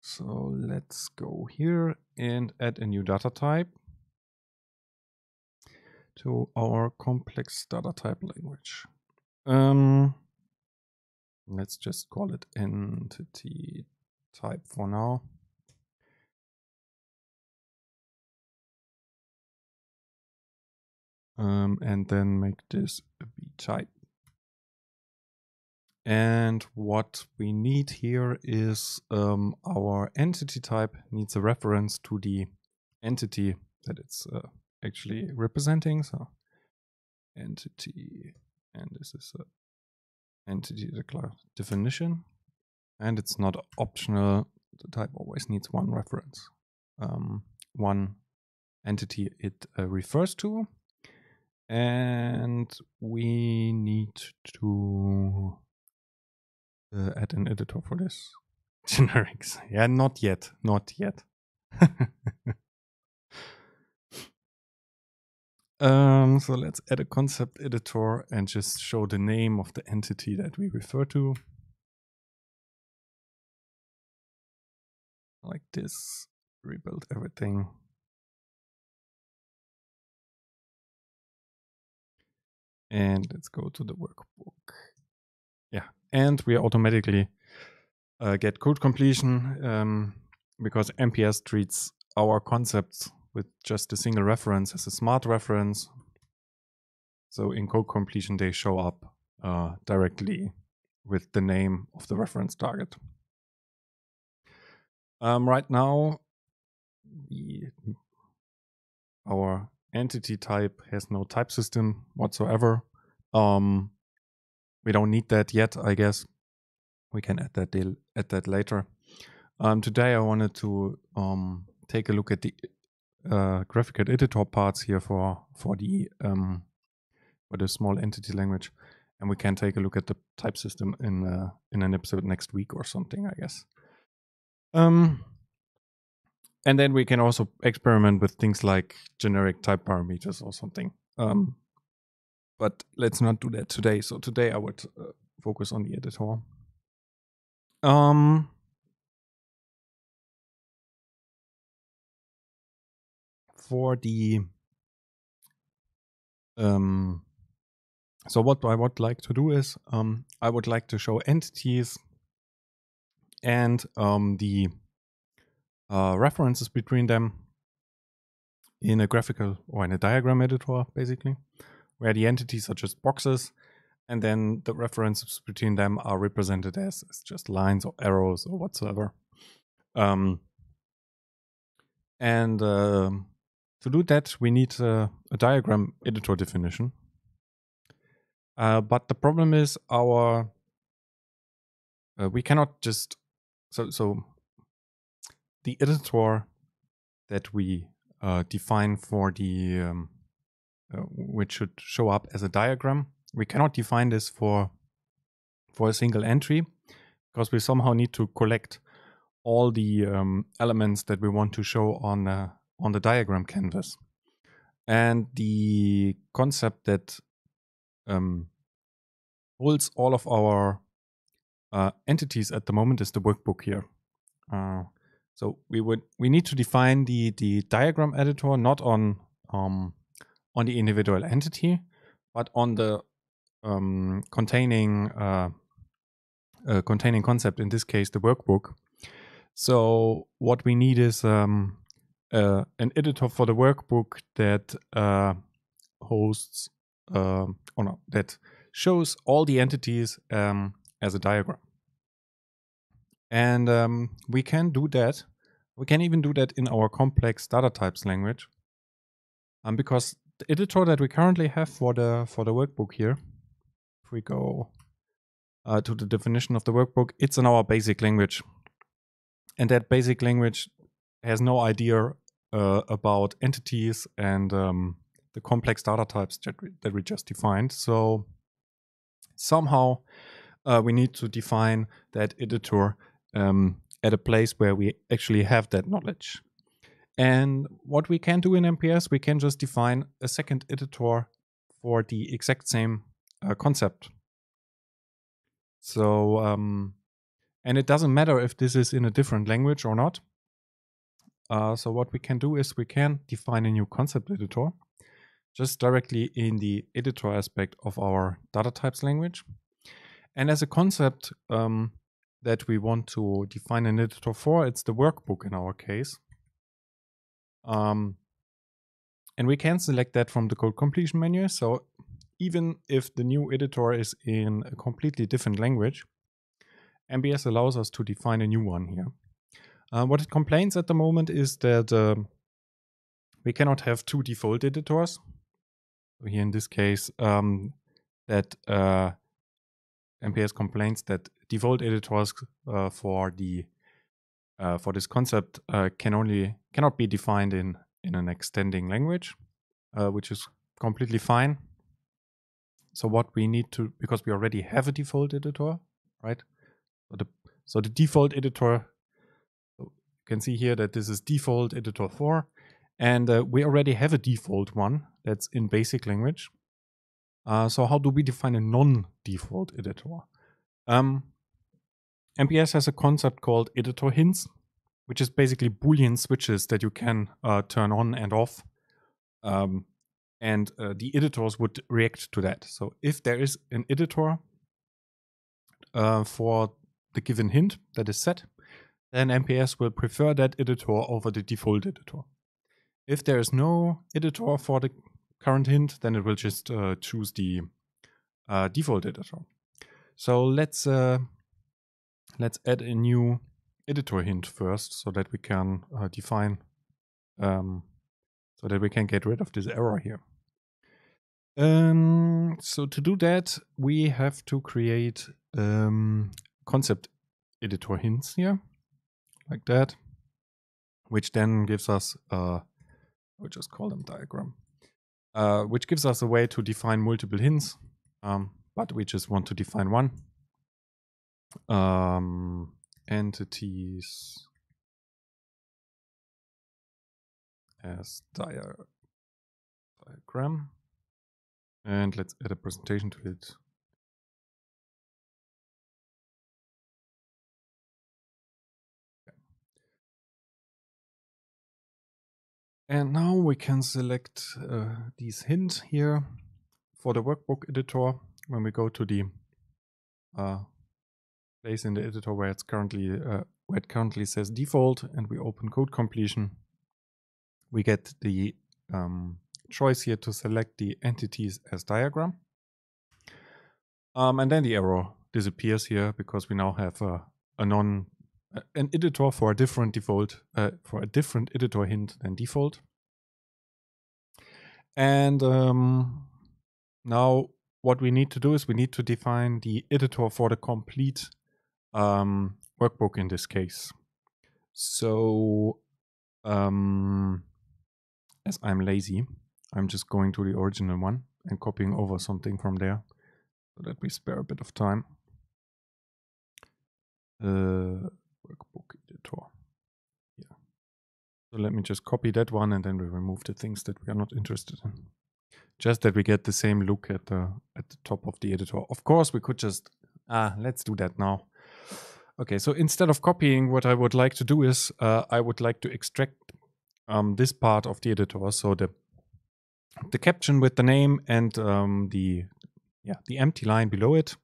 so let's go here and add a new data type
to our complex data type language. Um,
let's just call it entity type for now. Um, and then make this a B type.
And what we need here is um, our entity type needs a reference to the entity that it's uh, actually representing. So entity, and this is a entity declaration. definition and it's not optional. The type always needs one reference, um, one entity it uh, refers to, and we need to uh, add an editor for this. [laughs] Generics, yeah, not yet, not yet. [laughs] um, so let's add a concept editor and just show the name of the entity that we refer to.
like this, rebuild everything. And let's go to the workbook. Yeah,
and we automatically uh, get code completion um, because MPS treats our concepts with just a single reference as a smart reference. So in code completion, they show up uh, directly with the name of the reference target um, right now our entity type has no type system whatsoever. Um, we don't need that yet, I guess. We can add that deal, add that later. Um, today I wanted to um, take a look at the uh, graphical editor parts here for for the um, for the small entity language, and we can take a look at the type system in uh, in an episode next week or something, I guess. Um, and then we can also experiment with things like generic type parameters or something.
Um, but let's not do that today. So today I would uh, focus on the editor. Um, for the um, so what I would like to do is um, I would like to show
entities and um, the uh, references between them in a graphical or in a diagram editor, basically, where the entities are just boxes and then the references between them are represented as, as just lines or arrows or whatsoever. Um, and uh, to do that, we need uh, a diagram editor definition. Uh, but the problem is our uh, we cannot just so so the editor that we uh, define for the um, uh, which should show up as a diagram. We cannot define this for for a single entry because we somehow need to collect all the um, elements that we want to show on uh, on the diagram canvas. And the concept that um, holds all of our uh, entities at the moment is the workbook here. Uh, so we would we need to define the the diagram editor not on um, on the individual entity, but on the um, containing uh, uh containing concept. In this case, the workbook. So what we need is um, uh, an editor for the workbook that hosts um, or no, that shows all the entities um, as a diagram. And um, we can do that. We can even do that in our complex data types language. Um, because the editor that we currently have for the for the workbook here, if we go uh, to the definition of the workbook, it's in our basic language. And that basic language has no idea uh, about entities and um, the complex data types that we, that we just defined. So somehow uh, we need to define that editor um, at a place where we actually have that knowledge. And what we can do in MPS, we can just define a second editor for the exact same uh, concept. So, um, and it doesn't matter if this is in a different language or not. Uh, so what we can do is we can define a new concept editor just directly in the editor aspect of our data types language. And as a concept um, that we want to define an editor for, it's the workbook in our case. Um, and we can select that from the code completion menu. So even if the new editor is in a completely different language, MBS allows us to define a new one here. Uh, what it complains at the moment is that uh, we cannot have two default editors. Here in this case, um, that uh, MPS complains that default editors uh, for the uh, for this concept uh, can only cannot be defined in in an extending language, uh, which is completely fine. So what we need to because we already have a default editor, right? So the so the default editor oh, you can see here that this is default editor 4 and uh, we already have a default one that's in basic language uh, so how do we define a non-default editor? Um, MPS has a concept called editor hints, which is basically Boolean switches that you can uh, turn on and off. Um, and uh, the editors would react to that. So if there is an editor uh, for the given hint that is set, then MPS will prefer that editor over the default editor. If there is no editor for the current hint, then it will just uh, choose the uh, default editor. So let's uh, let's add a new editor hint first, so that we can uh, define, um, so that we can get rid of this error here. Um, so to do that, we have to create um, concept editor hints here, like that, which then gives us, uh, we'll just call them diagram uh, which gives us a way to define multiple hints, um, but we just want to define one.
Um, entities as diagram. And let's add a presentation to it. And now we can select uh, these hints here
for the workbook editor. When we go to the uh, place in the editor where it's currently uh, where it currently says default, and we open code completion, we get the um, choice here to select the entities as diagram. Um, and then the error disappears here because we now have a, a non uh, an editor for a different default, uh, for a different editor hint than default. And um, now what we need to do is we need to define the editor for the complete um, workbook in this case. So um, as I'm lazy, I'm just going to the original one and copying over something from there so that we spare a bit of time. Uh, workbook editor. Yeah. So let me just copy that one and then we remove the things that we are not interested in. Just that we get the same look at the at the top of the editor. Of course, we could just ah, let's do that now. Okay, so instead of copying, what I would like to do is uh, I would like to extract um, this part of the editor, so the the caption with the name and um, the yeah the empty line below it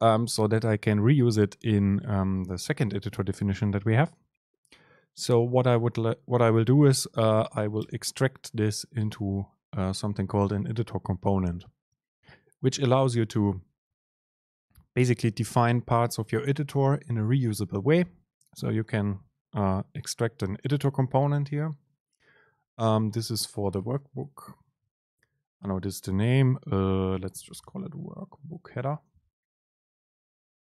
um, so that I can reuse it in um, the second editor definition that we have. So what I would what I will do is uh, I will extract this into uh, something called an editor component, which allows you to basically define parts of your editor in a reusable way. So you can uh, extract an editor component here. Um, this is for the workbook. I know this is the name. Uh, let's just call it workbook header.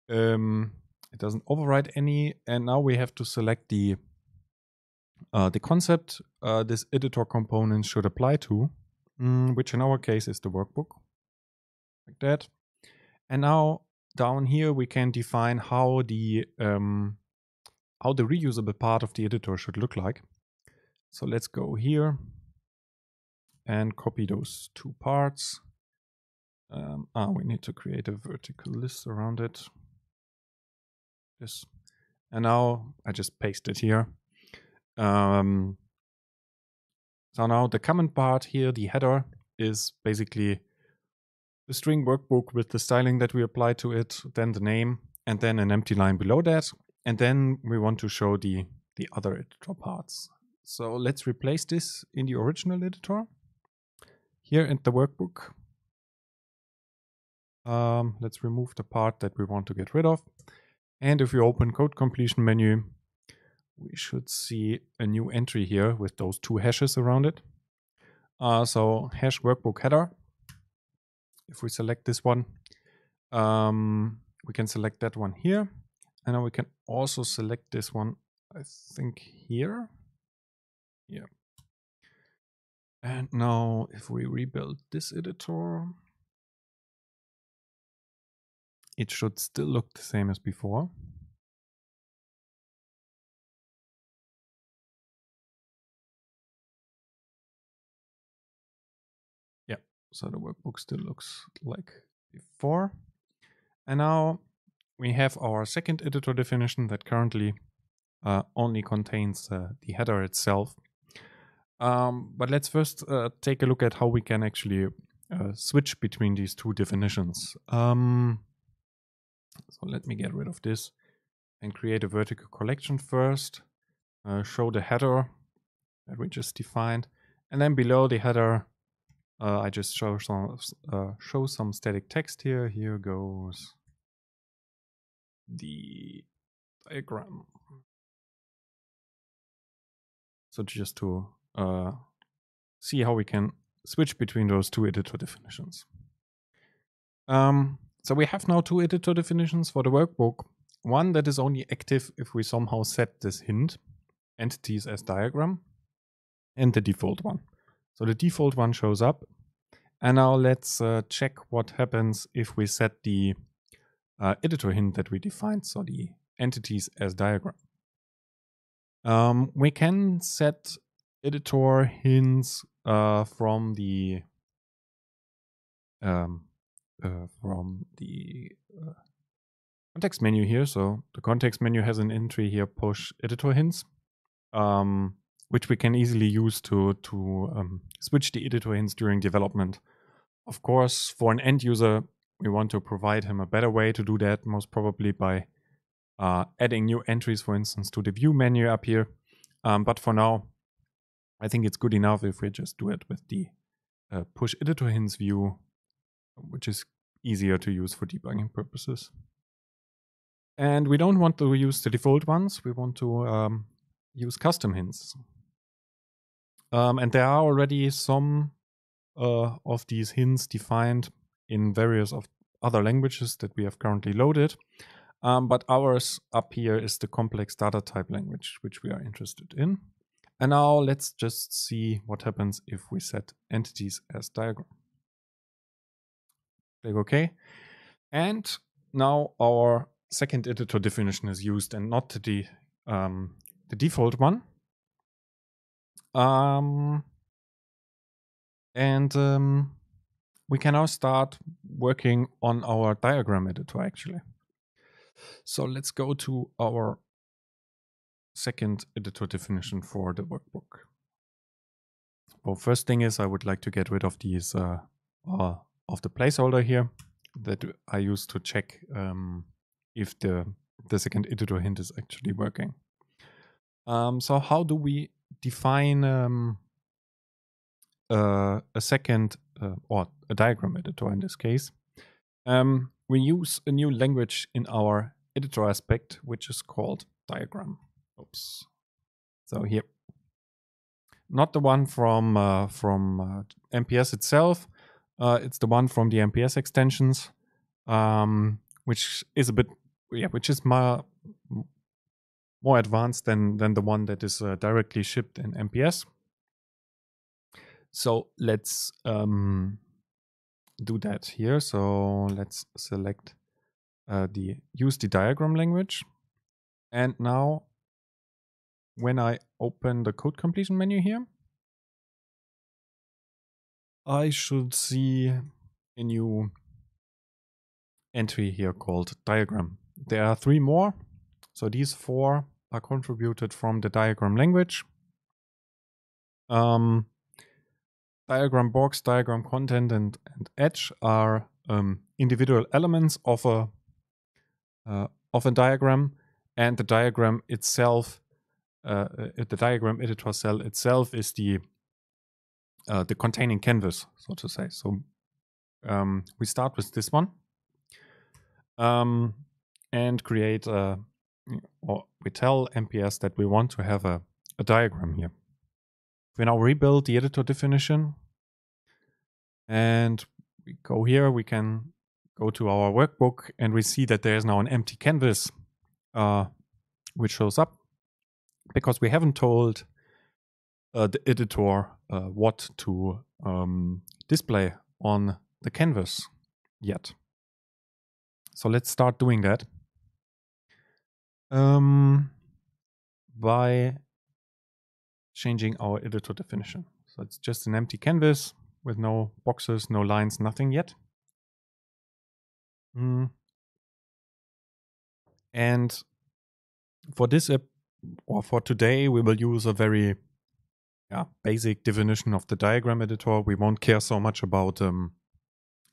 Um, it doesn't override any. And now we have to select the uh, the concept uh, this editor component should apply to, mm, which in our case is the workbook, like that. And now down here we can define how the um, how the reusable part of the editor should look like. So let's go here and copy those two parts. Um, ah, we need to create a vertical list around it this. And now I just paste it here. Um, so now the comment part here, the header, is basically the string workbook with the styling that we apply to it, then the name, and then an empty line below that. And then we want to show the, the other editor parts. So let's replace this in the original editor. Here in the workbook, um, let's remove the part that we want to get rid of. And if we open code completion menu, we should see a new entry here with those two hashes around it. Uh, so hash workbook header. If we select this one, um, we can select that one here. And now we can also select this one, I think here.
Yeah. And now if we rebuild this editor, it should still look the same as before. Yeah, so the workbook still looks like before. And now we have
our second editor definition that currently uh, only contains uh, the header itself. Um, but let's first uh, take a look at how we can actually uh, switch between these two definitions. Um, so let me get rid of this and create a vertical collection first. Uh, show the header that we just defined. And then below the header, uh, I just show some, uh, show some static text here. Here goes
the diagram.
So just to uh, see how we can switch between those two editor definitions. Um, so we have now two editor definitions for the workbook. One that is only active if we somehow set this hint entities as diagram and the default one. So the default one shows up. And now let's uh, check what happens if we set the uh, editor hint that we defined, so the entities as diagram. Um, we can set editor hints uh, from the um, uh, from the uh, context menu here. So the context menu has an entry here, push editor hints, um, which we can easily use to, to um, switch the editor hints during development. Of course, for an end user, we want to provide him a better way to do that, most probably by uh, adding new entries, for instance, to the view menu up here. Um, but for now, I think it's good enough if we just do it with the uh, push editor hints view which is easier to use for debugging purposes. And we don't want to use the default ones. We want to um, use custom hints. Um, and there are already some uh, of these hints defined in various of other languages that we have currently loaded. Um, but ours up here is the complex data type language, which we are interested in. And now let's just see what happens if we set entities as diagram. Click OK. And now our second editor definition is used and not the, um, the default one. Um, and um, we can now start working on our diagram editor actually. So let's go to our second editor definition for the workbook. Well, first thing is I would like to get rid of these uh, uh, of the placeholder here that I use to check um, if the, the second editor hint is actually working. Um, so how do we define um, uh, a second uh, or a diagram editor in this case? Um, we use a new language in our editor aspect, which is called diagram. Oops. So here, not the one from uh, from uh, MPS itself, uh, it's the one from the MPS extensions, um, which is a bit yeah, which is more more advanced than than the one that is uh, directly shipped in MPS. So let's um, do that here. So let's select uh, the use the diagram language, and now when I open the code
completion menu here I should see a new
entry here called diagram. There are three more. So these four are contributed from the diagram language. Um, diagram box, diagram content, and, and edge are um, individual elements of a uh, of a diagram, and the diagram itself, uh, uh the diagram editor cell itself is the uh, the containing canvas, so to say. So um, we start with this one um, and create a, or we tell MPS that we want to have a, a diagram here. We now rebuild the editor definition and we go here, we can go to our workbook and we see that there is now an empty canvas uh, which shows up because we haven't told uh, the editor uh, what to um, display on
the canvas yet. So let's start doing that. Um, by
changing our editor definition. So it's just an empty canvas with no boxes, no lines,
nothing yet. Mm. And for this app, or for today, we will use a very
yeah, basic definition of the diagram editor. We won't care so much about um,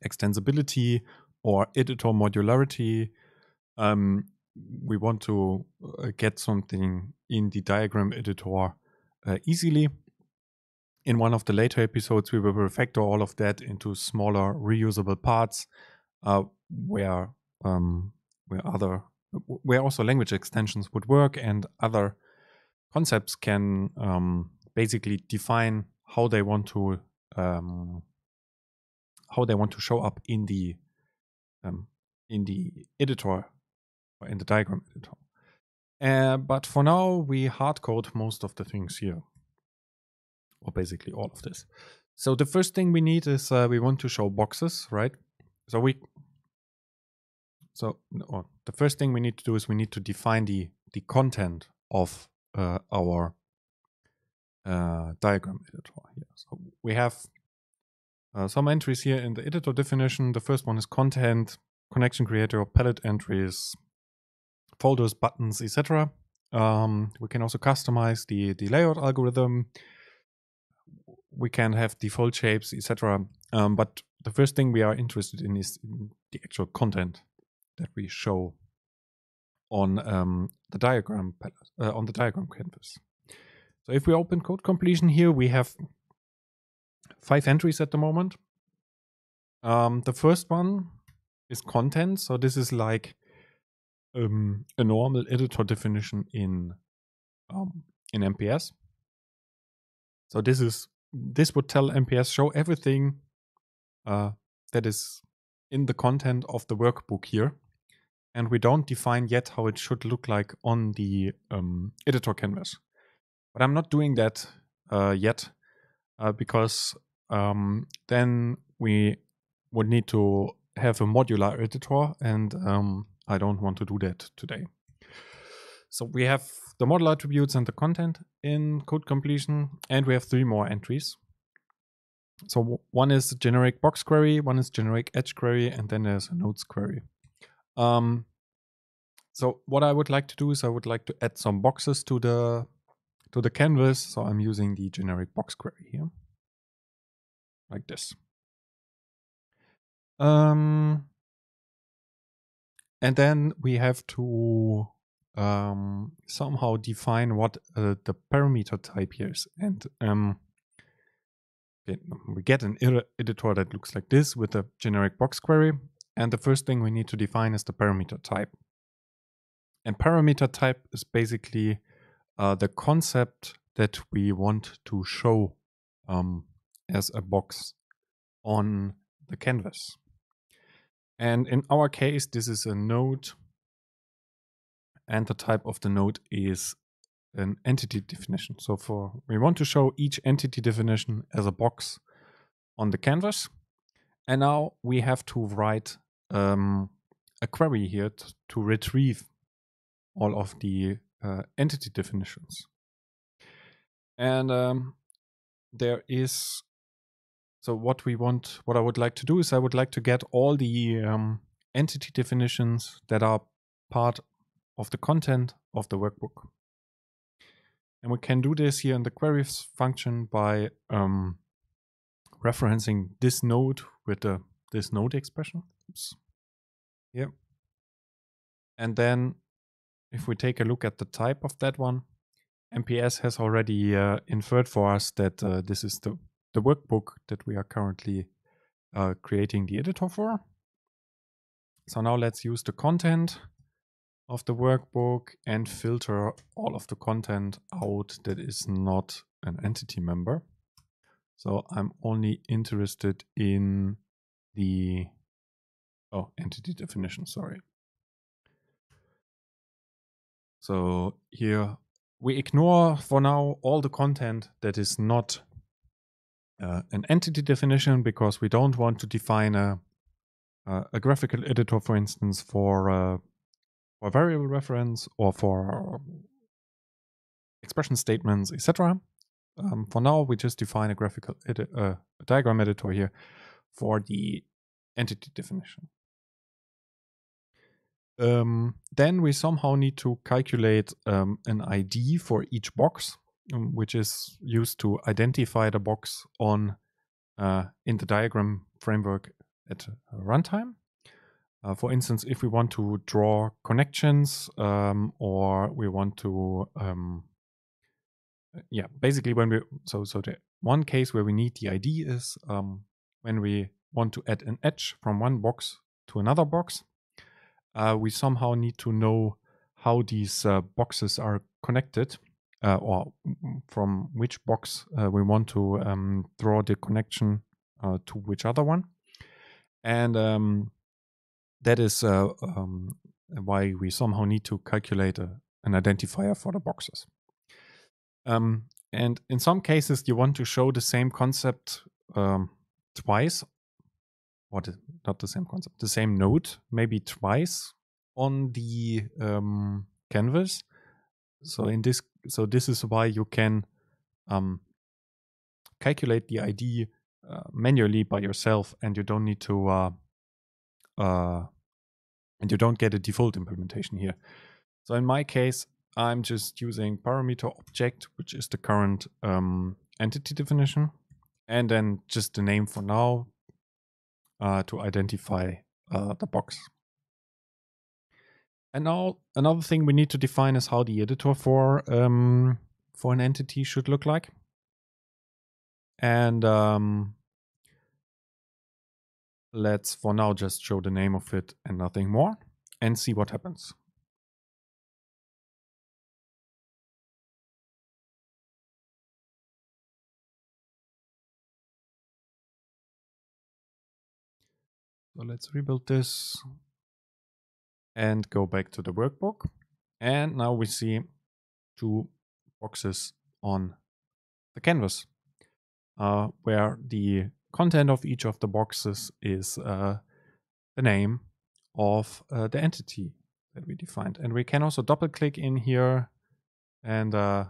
extensibility or editor modularity. Um, we want to uh, get something in the diagram editor uh, easily. In one of the later episodes, we will refactor all of that into smaller reusable parts uh, where um, where other where also language extensions would work and other concepts can um, basically define how they want to um, how they want to show up in the um, in the editor or in the diagram editor. Uh, but for now, we hard code most of the things here, or basically all of this. So the first thing we need is uh, we want to show boxes, right? So we so the first thing we need to do is we need to define the the content of uh, our uh, diagram editor here. So we have uh, some entries here in the editor definition. The first one is content, connection creator, palette entries, folders, buttons, etc. Um, we can also customize the, the layout algorithm. We can have default shapes, etc. Um, but the first thing we are interested in is the actual content that we show on um, the diagram uh, on the diagram canvas. So if we open code completion here, we have five entries at the moment. Um, the first one is content. So this is like um, a normal editor definition in um, in MPS. So this is this would tell MPS show everything uh, that is in the content of the workbook here, and we don't define yet how it should look like on the um, editor canvas. But I'm not doing that uh, yet uh, because um, then we would need to have a modular editor, and um, I don't want to do that today. So we have the model attributes and the content in code completion, and we have three more entries. So one is generic box query, one is generic edge query, and then there's a nodes query. Um, so what I would like to do is I would like to add some boxes to the to the canvas. So I'm
using the generic box query here, like this. Um, and then we have
to um, somehow define what uh, the parameter type here is. And um, we get an editor that looks like this with a generic box query. And the first thing we need to define is the parameter type. And parameter type is basically uh, the concept that we want to show um, as a box on the canvas. And in our case, this is a node, and the type of the node is an entity definition. So for we want to show each entity definition as a box on the canvas. And now we have to write um, a query here to retrieve all of the uh, entity definitions. And um, there is, so what we want, what I would like to do is I would like to get all the um, entity definitions that are part of the content of the workbook. And we can do this here in the queries function by um, referencing this node with the this node expression. Oops. Yeah. And then if we take a look at the type of that one, MPS has already uh, inferred for us that uh, this is the, the workbook that we are currently uh, creating the editor for. So now let's use the content of the workbook and filter all of the content out that is not an entity member. So I'm only interested in the, oh, entity definition, sorry. So here we ignore for now all the content that is not uh, an entity definition because we don't want to define a, uh, a graphical editor, for instance, for, uh, for variable reference or for expression statements, etc. Um, for now, we just define a graphical edi uh, a diagram editor here for the entity definition. Um, then we somehow need to calculate um, an ID for each box, um, which is used to identify the box on uh, in the diagram framework at runtime. Uh, for instance, if we want to draw connections um, or we want to, um, yeah, basically when we, so, so the one case where we need the ID is um, when we want to add an edge from one box to another box uh, we somehow need to know how these uh, boxes are connected uh, or from which box uh, we want to um, draw the connection uh, to which other one. And um, that is uh, um, why we somehow need to calculate a, an identifier for the boxes. Um, and in some cases, you want to show the same concept um, twice or the, not the same concept, the same node, maybe twice on the um, canvas. So hmm. in this, so this is why you can um, calculate the ID uh, manually by yourself, and you don't need to, uh, uh, and you don't get a default implementation here. So in my case, I'm just using parameter object, which is the current um, entity definition, and then just the name for now, uh, to identify uh, the box. And now another thing we need to define is how the editor for um, for an entity should look like. And um,
let's for now just show the name of it and nothing more and see what happens. So let's rebuild this and go back to the workbook.
And now we see two boxes on the canvas uh, where the content of each of the boxes is uh, the name of uh, the entity that we defined. And we can also double click in here and uh,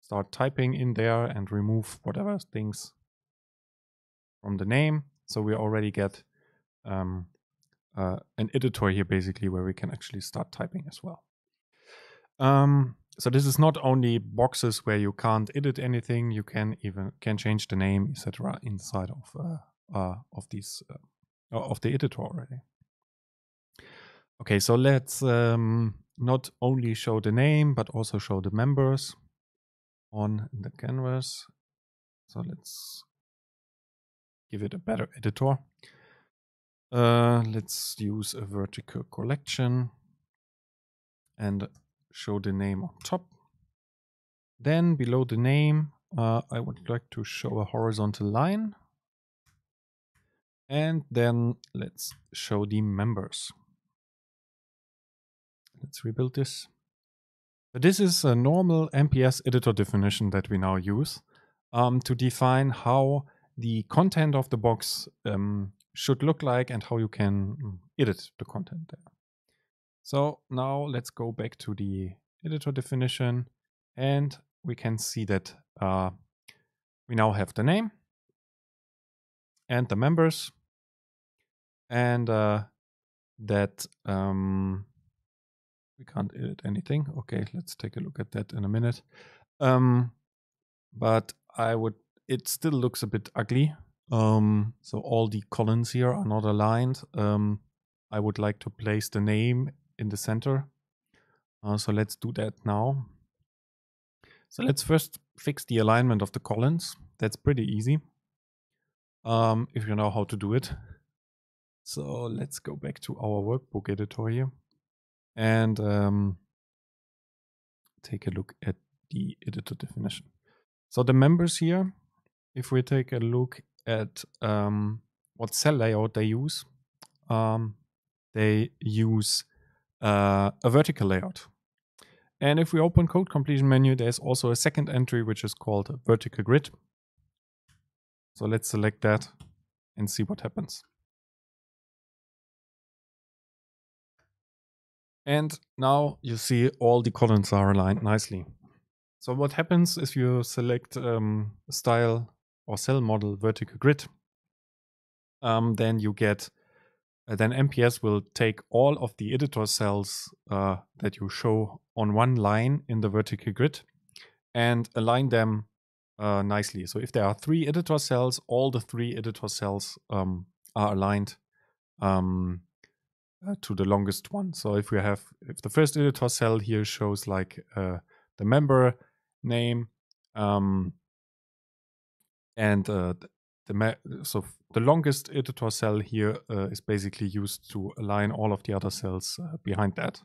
start typing in there and remove whatever things from the name. So we already get um, uh, an editor here basically where we can actually start typing as well. Um, so this is not only boxes where you can't edit anything, you can even can change the name, etc. inside of uh, uh, of these uh, of the editor already. Okay, so let's um, not only show the name but also show the members on the canvas. So let's give it a better editor. Uh, let's use a vertical collection and show the name on top. Then below the name, uh, I would like to show a horizontal line. And then let's show the members. Let's rebuild this. This is a normal MPS editor definition that we now use um, to define how the content of the box um, should look like and how you can mm, edit the content there. So now let's go back to the editor definition and we can see that uh, we now have the name and the members and uh, that um, we can't edit anything. Okay, let's take a look at that in a minute. Um, but I would it still looks a bit ugly. Um, so all the columns here are not aligned. Um, I would like to place the name in the center. Uh, so let's do that now. So let's first fix the alignment of the columns. That's pretty easy. Um, if you know how to do it. So let's go back to our workbook editor here and um, take a look at the editor definition. So the members here if we take a look at um, what cell layout they use, um, they use uh, a vertical layout. And if we open code completion menu, there's also a second entry, which
is called vertical grid. So let's select that and see what happens. And now you see all the columns are aligned nicely. So what happens if you
select um, style or cell model vertical grid, um, then you get uh, then MPS will take all of the editor cells uh, that you show on one line in the vertical grid and align them uh, nicely. So if there are three editor cells, all the three editor cells um, are aligned um, uh, to the longest one. So if we have, if the first editor cell here shows like uh, the member name, um, and uh, the so the longest
editor cell here uh, is basically used to align all of the other cells uh, behind that.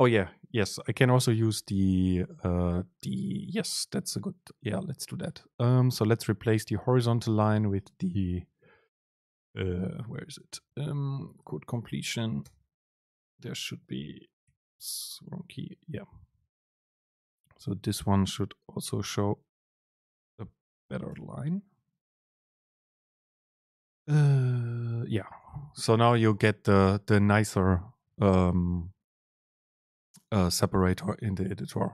Oh yeah, yes, I can also use the uh, the yes, that's a good yeah. Let's do
that. Um, so let's replace the horizontal line with the uh, where is it? Um, code completion. There should be
wrong key. Yeah, so this one should also show a better line. Uh,
yeah. So now you get the, the nicer um, uh, separator in the editor.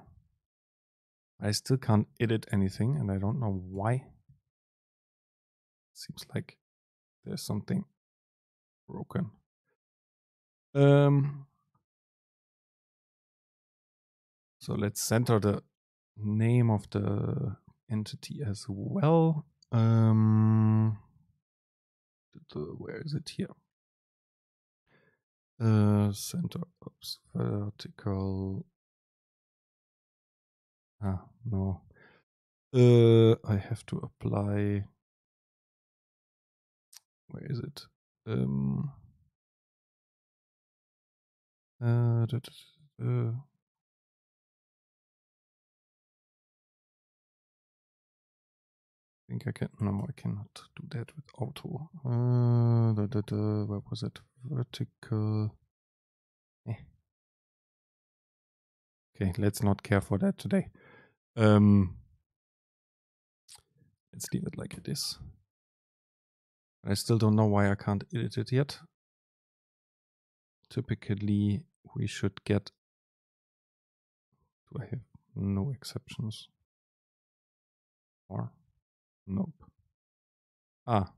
I still can't edit anything and I
don't know why. Seems like there's something broken. Um, So let's center the name of the entity as well. Um, where is it here? Uh, center, oops, vertical. Ah, no. Uh, I have to apply. Where is it? Um, uh, think I can. No, I cannot do that with auto. Uh, da, da, da, where was it? Vertical. Eh. Okay, let's not care for that today. Um,
let's leave it like it is. I still don't know why I can't edit
it yet. Typically, we should get. Do I have no exceptions? Or. Nope. Ah.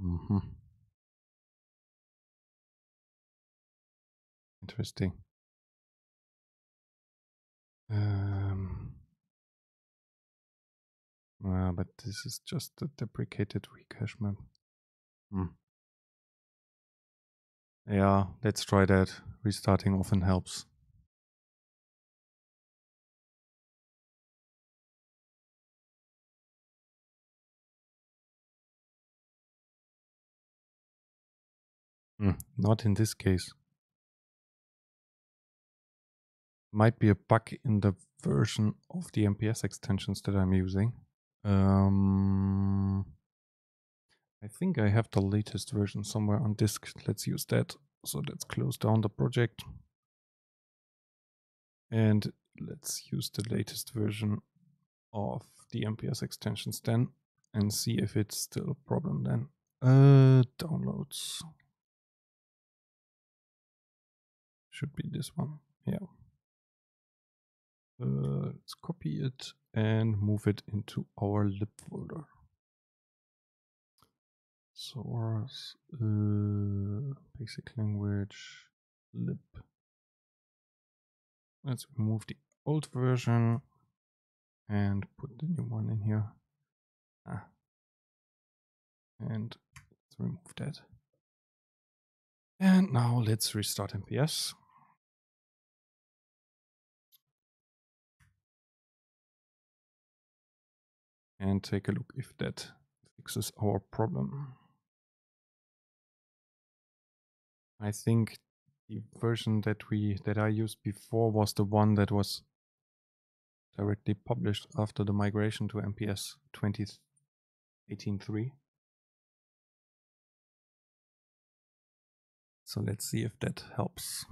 Mm-hmm. Interesting. Um, uh, but this is just a deprecated recache map. Hmm. Yeah, let's try that. Restarting often helps. Mm, not in this case. Might be a bug in the version of the
MPS extensions that I'm using. Um, I think I have the latest version somewhere on disk. Let's use that. So let's close down the project. And let's use the latest version of the MPS extensions then and see if it's still a problem
then. Uh, downloads. Should be this one. Yeah. Uh, let's copy it and move it into our lib folder. Source, uh, basic language, lib. Let's remove the old version and put the new one in here. Ah. And let's remove that. And now let's restart MPS. and take a look if that fixes our problem. I think the
version that we that I used before was the one that was directly
published after the migration to MPS 2018.3. So let's see if that helps.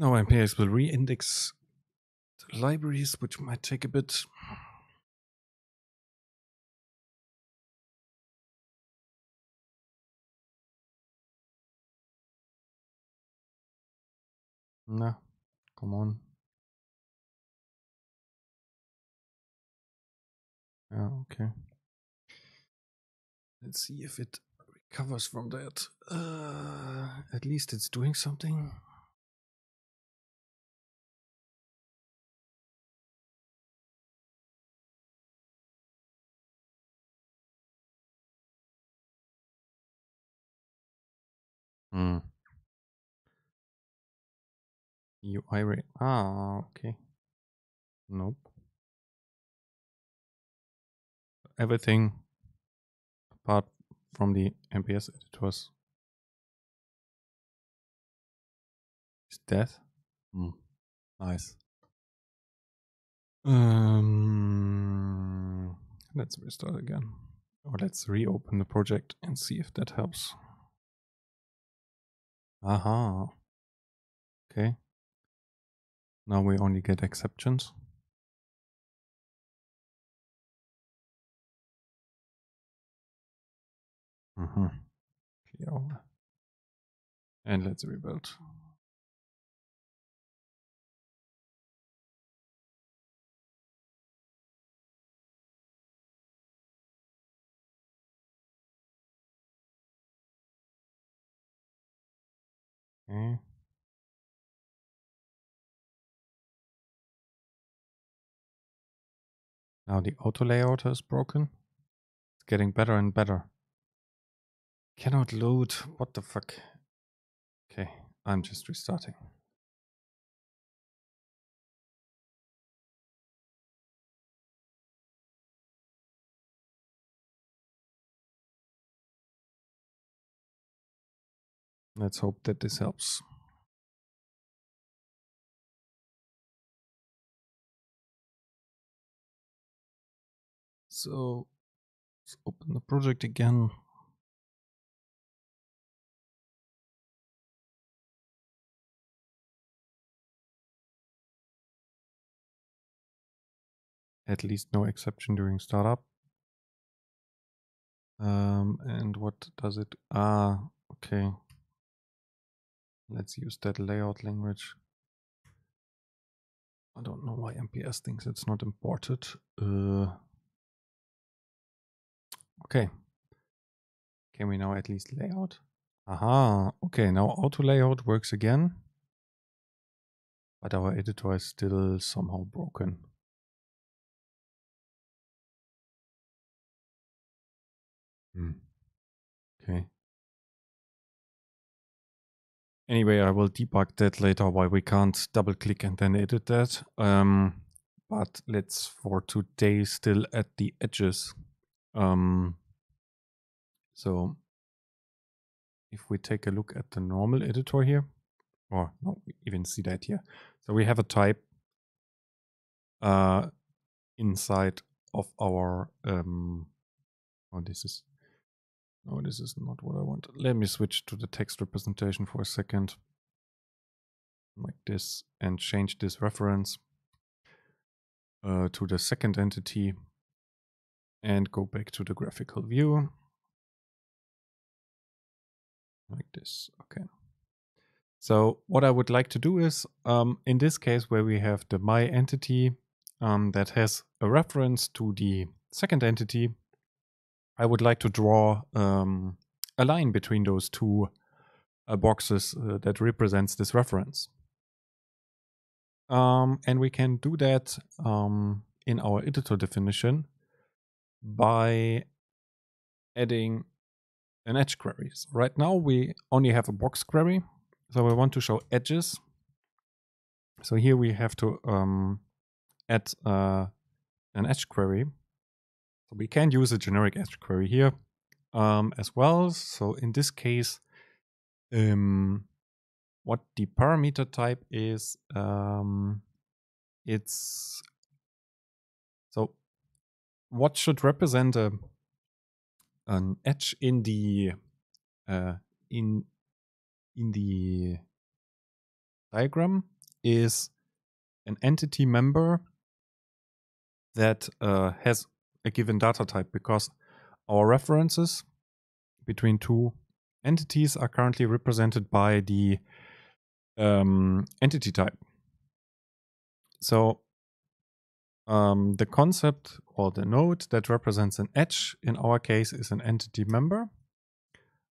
Now MPX will re-index the libraries, which might take a bit. Nah, come on. Yeah, okay. Let's see if it recovers from that. Uh, at least it's doing something. Mm. You oh, rate. Ah, okay. Nope. Everything apart from the MPS editors is dead. Mm. Nice. Um, let's restart again. Or let's reopen the project and see if that helps. Aha. Okay. Now we only get exceptions. Mm-hmm. And let's rebuild. Mm. Now the auto layout is broken. It's getting better and better. Cannot load. What the fuck? Okay, I'm just restarting. Let's hope that this helps. So let's open the project again. At least no exception during startup. Um, and what does it? Ah, okay. Let's use that layout language. I don't know why MPS thinks it's not imported. Uh,
okay. Can we now at least layout? Aha, okay, now auto
layout works again. But our editor is still somehow broken. Hmm. Okay.
Anyway, I will debug that later why we can't double click and then edit that. Um, but let's for today still at the edges. Um, so if we take a look at the normal editor here, or even see that here. So we have a type uh, inside of our, um, oh, this
is no, this is not what I
want. Let me switch to the text representation for a second. Like this and change this reference
uh, to the second entity and go back to the graphical view. Like this, okay.
So what I would like to do is, um, in this case where we have the my entity um, that has a reference to the second entity, I would like to draw um, a line between those two uh, boxes uh, that represents this reference. Um, and we can do that um, in our editor definition by adding an edge query. So right now we only have a box query, so we want to show edges. So here we have to um, add uh, an edge query so we can use a generic edge query here um, as well. So in this case, um, what the parameter type is, um, it's so what should represent a an edge in the uh, in in the diagram is an entity member that uh, has a given data type because our references between two entities are currently represented by the um, entity type. So um, the concept or the node that represents an edge in our case is an entity member.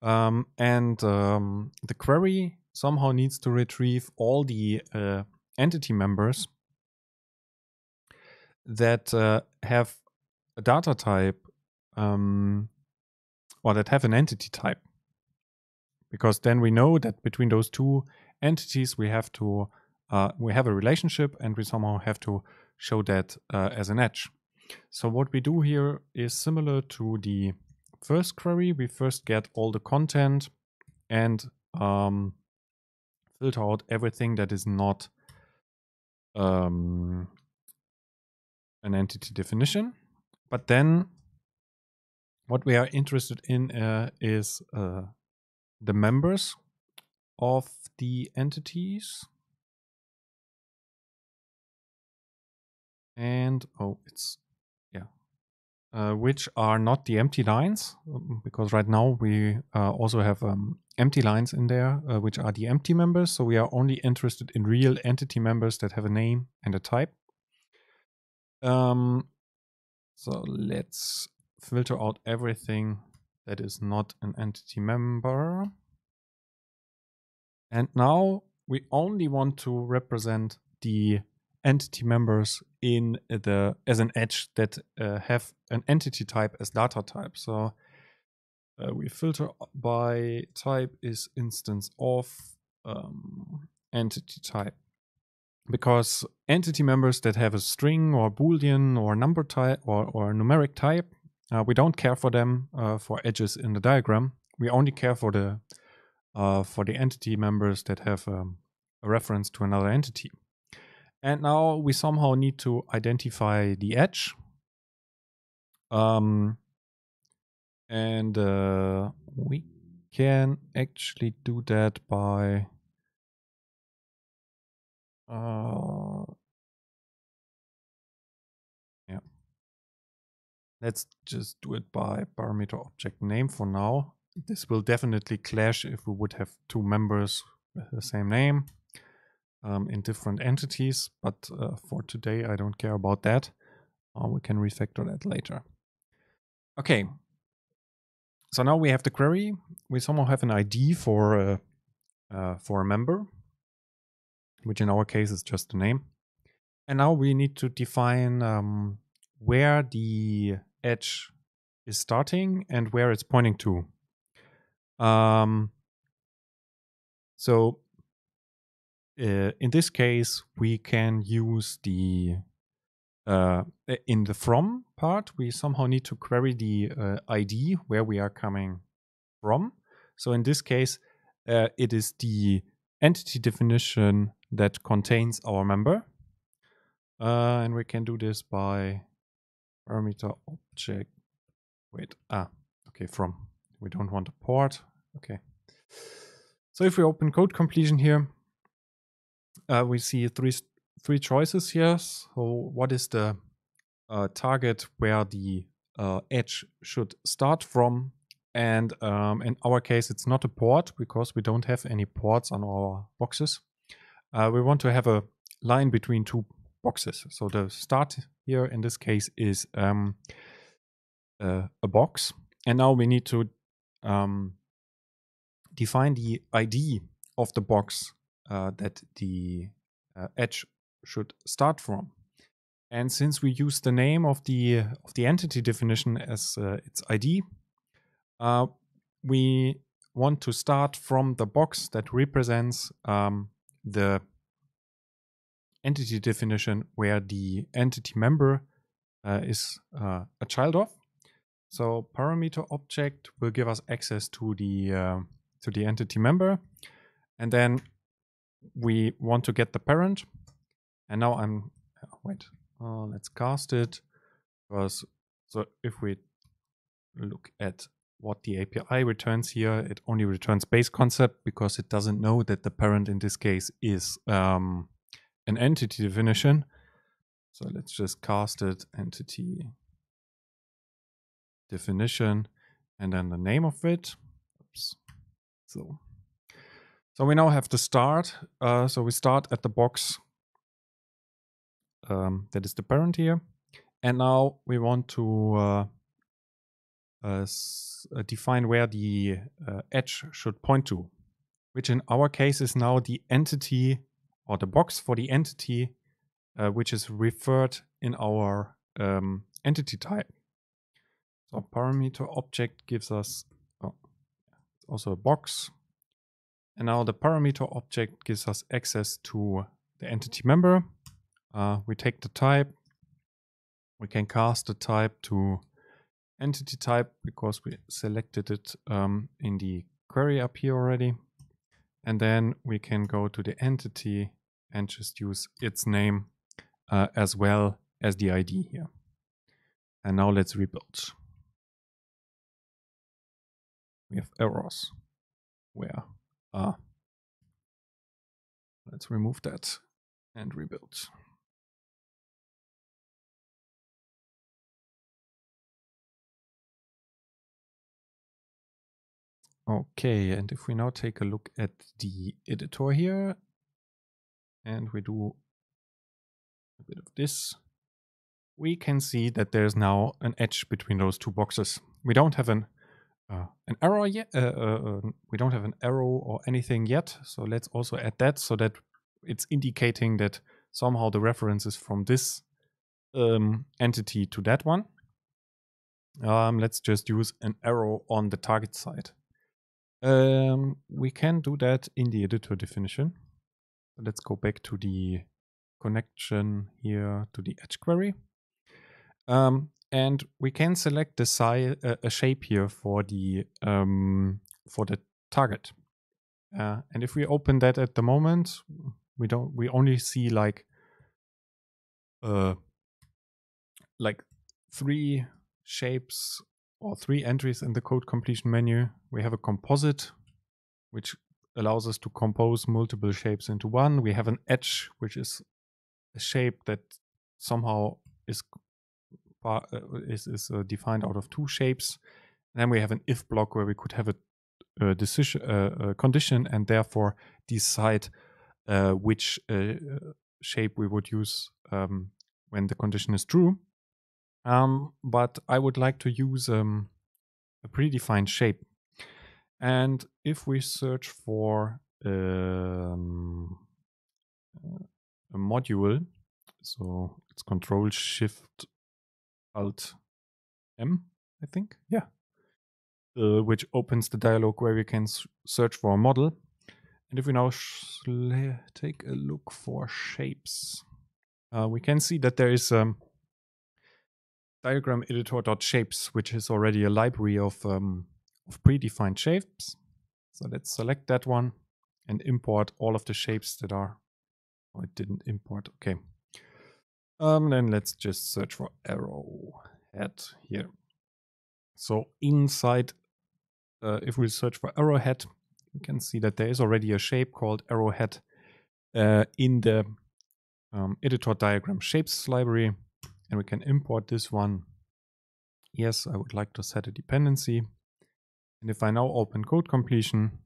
Um, and um, the query somehow needs to retrieve all the uh, entity members that uh, have a data type um, or that have an entity type. Because then we know that between those two entities we have to uh, we have a relationship and we somehow have to show that uh, as an edge. So what we do here is similar to the first query. We first get all the content and um, filter out everything that is not um, an entity definition. But then what we
are interested in uh, is uh, the members of the entities. And, oh, it's, yeah, uh, which are not the empty lines,
um, because right now we uh, also have um, empty lines in there, uh, which are the empty members. So we are only interested in real entity members that have a name and a type. Um, so let's filter out everything that is not an entity member. And now we only want to represent the entity members in the as an edge that uh, have an entity type as data type. So uh, we filter by type is instance of um, entity type because entity members that have a string or boolean or number type or, or numeric type, uh, we don't care for them uh, for edges in the diagram. We only care for the uh, for the entity members that have um, a reference to another entity. And now we somehow need to identify the edge. Um, and uh, we can actually do that by
uh, yeah. Let's just do it by parameter
object name for now. This will definitely clash if we would have two members with the same name um, in different entities, but uh, for today I don't care about that. Uh, we can refactor that later. Okay, so now we have the query. We somehow have an ID for a, uh, uh, for a member which in our case is just the name. And now we need to define um, where the edge is starting and where it's pointing to. Um, so uh, in this case, we can use the, uh, in the from part, we somehow need to query the uh, ID where we are coming from. So in this case, uh, it is the entity definition that contains our member. Uh, and we can do this by parameter object. Wait, ah, okay, from. We don't want a port. Okay. So if we open code completion here, uh, we see three three choices here. So what is the uh, target where the uh, edge should start from? And um, in our case, it's not a port because we don't have any ports on our boxes uh, we want to have a line between two boxes. So the start here in this case is um, uh, a box. And now we need to um, define the ID of the box uh, that the uh, edge should start from. And since we use the name of the of the entity definition as uh, its ID, uh, we want to start from the box that represents um, the entity definition where the entity member uh, is uh, a child of. So parameter object will give us access to the uh, to the entity member, and then we want to get the parent. And now I'm oh, wait. Uh, let's cast it because so if we look at what the API returns here, it only returns base concept because it doesn't know that the parent in this case is um, an entity definition. So let's just cast it entity definition and then the name of it. Oops. So, so we now have the start. Uh, so we start at the box um, that is the parent here. And now we want to uh, uh, uh, define where the uh, edge should point to, which in our case is now the entity or the box for the entity uh, which is referred in our um, entity type. So parameter object gives us oh, also a box. And now the parameter object gives us access to the entity member. Uh, we take the type. We can cast the type to entity type because we selected it um, in the query up here already. And then we can go to the entity and just use its name uh, as well as the ID here. And now let's rebuild.
We have errors. Where? Ah. Let's remove that and rebuild. Okay, and if we now take a look at the editor
here, and we do a bit of this, we can see that there's now an edge between those two boxes. We don't have an uh, an arrow yet. Uh, uh, um, we don't have an arrow or anything yet, so let's also add that so that it's indicating that somehow the reference is from this um, entity to that one. Um, let's just use an arrow on the target side. Um, we can do that in the editor definition. Let's go back to the connection here to the edge query. Um, and we can select the size, uh, a shape here for the um, for the target. Uh, and if we open that at the moment, we don't we only see like uh, like three shapes or three entries in the code completion menu. We have a composite, which allows us to compose multiple shapes into one. We have an edge, which is a shape that somehow is uh, is, is uh, defined out of two shapes. And then we have an if block where we could have a, a decision uh, a condition and therefore decide uh, which shape we would use um, when the condition is true. Um, but I would like to use um, a predefined shape. And if we search for um, a module, so it's Control Shift Alt M,
I think. Yeah.
Uh, which opens the dialog where we can search for a model. And if we now take a look for shapes, uh, we can see that there is um, diagram editor shapes, which is already a library of, um, of predefined shapes. So let's select that one and import all of the shapes that are. Oh, it didn't import. Okay. Um, then let's just search for arrow head here. So inside, uh, if we search for arrowhead, you can see that there is already a shape called arrowhead uh, in the um, editor diagram shapes library and we can import this one. Yes, I would like to set a dependency. And if I now open code completion,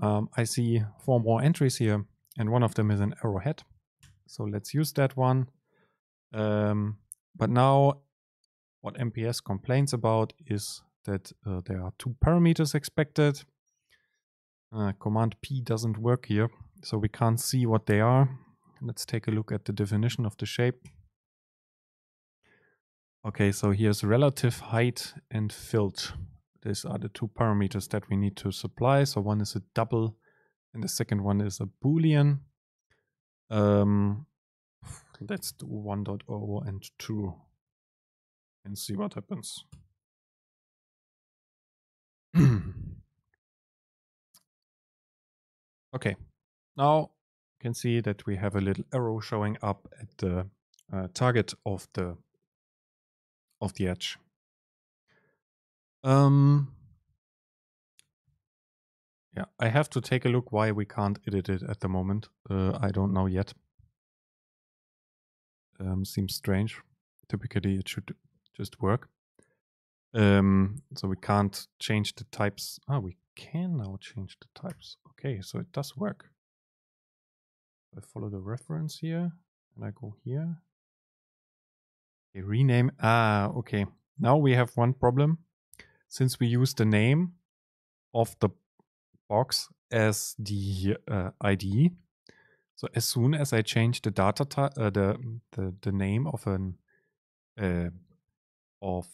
um, I see four more entries here, and one of them is an arrowhead. So let's use that one. Um, but now what MPS complains about is that uh, there are two parameters expected. Uh, command P doesn't work here, so we can't see what they are. Let's take a look at the definition of the shape. Okay, so here's relative height and filled. These are the two parameters that we need to supply. So one is a double and the second one is a
boolean. Um, let's do 1.0 and 2 and see what happens. [clears throat] okay,
now you can see that we have a little arrow showing up at the uh, target of the of the edge. Um, ähm. yeah, I have to take a look why we can't edit it at the moment. Uh, I don't know yet. Um, seems strange. Typically, it should just work. Um, so we can't change the types. Ah, we can now change the types. Okay, so it does work. I follow the reference here, and I go here. Okay, rename. Ah, okay. Now we have one problem. Since we use the name of the box as the uh, ID, so as soon as I change the data type, uh, the, the the name of an uh, of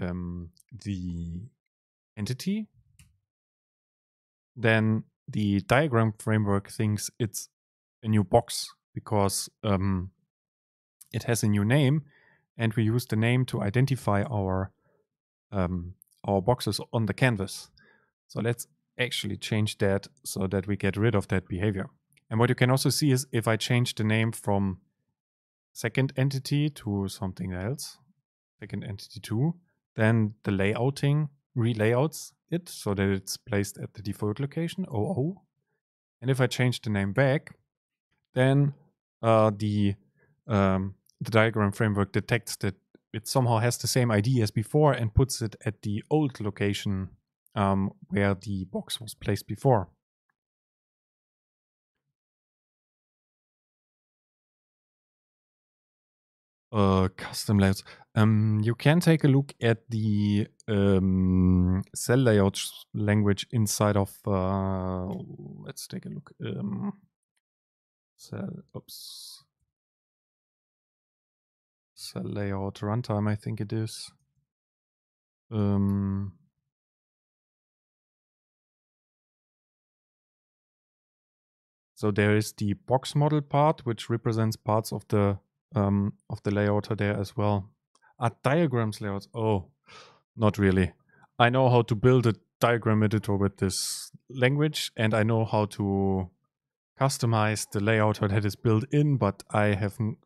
um, the entity, then the diagram framework thinks it's a new box because um, it has a new name and we use the name to identify our um, our boxes on the canvas. So let's actually change that so that we get rid of that behavior. And what you can also see is if I change the name from second entity to something else, second entity 2, then the layouting relayouts it so that it's placed at the default location, oh. And if I change the name back, then uh, the um, the diagram framework detects that it somehow has the same ID as before and puts it at the old location
um, where the box was placed before. Uh, custom layouts. Um, you can take a look at the um,
cell layout language inside of. Uh, let's take a look. Um,
cell. Oops. Cell layout runtime, I think it is. Um, so there is the box model part, which represents parts of the um, of the layouter
there as well. Are diagrams layouts? Oh, not really. I know how to build a diagram editor with this language, and I know how to customize the layout that is built in, but I haven't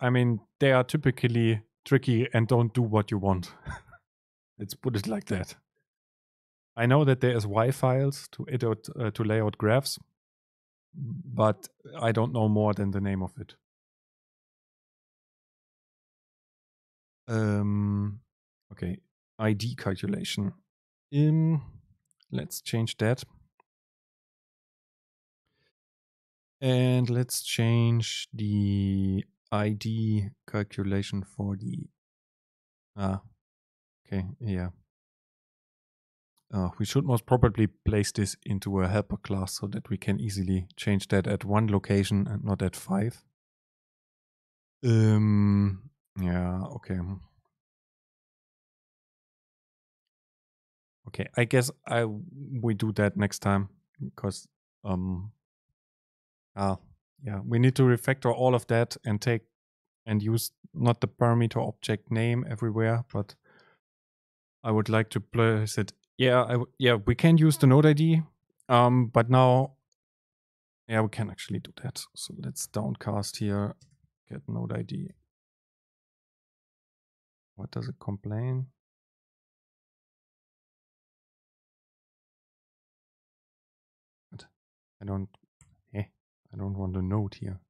I mean, they are typically tricky and don't do what you want. [laughs] Let's put it like that. I know that there is Y files to edit uh, to lay out graphs,
but I don't know more than the name of it. Um, okay, ID calculation. Um, let's change that.
And let's change the ID calculation for the. Ah, okay, yeah. Uh, we should most probably place this into a helper class so that we can easily change that
at one location and not at five. Um, yeah, okay. Okay, I guess I we do that next time because um
ah yeah, we need to refactor all of that and take and use not the parameter object name everywhere, but I would like to place it. Yeah, I yeah, we can use the node ID, um, but now, yeah, we can
actually do that. So let's downcast here, get node ID. What does it complain? I don't I don't want a note here.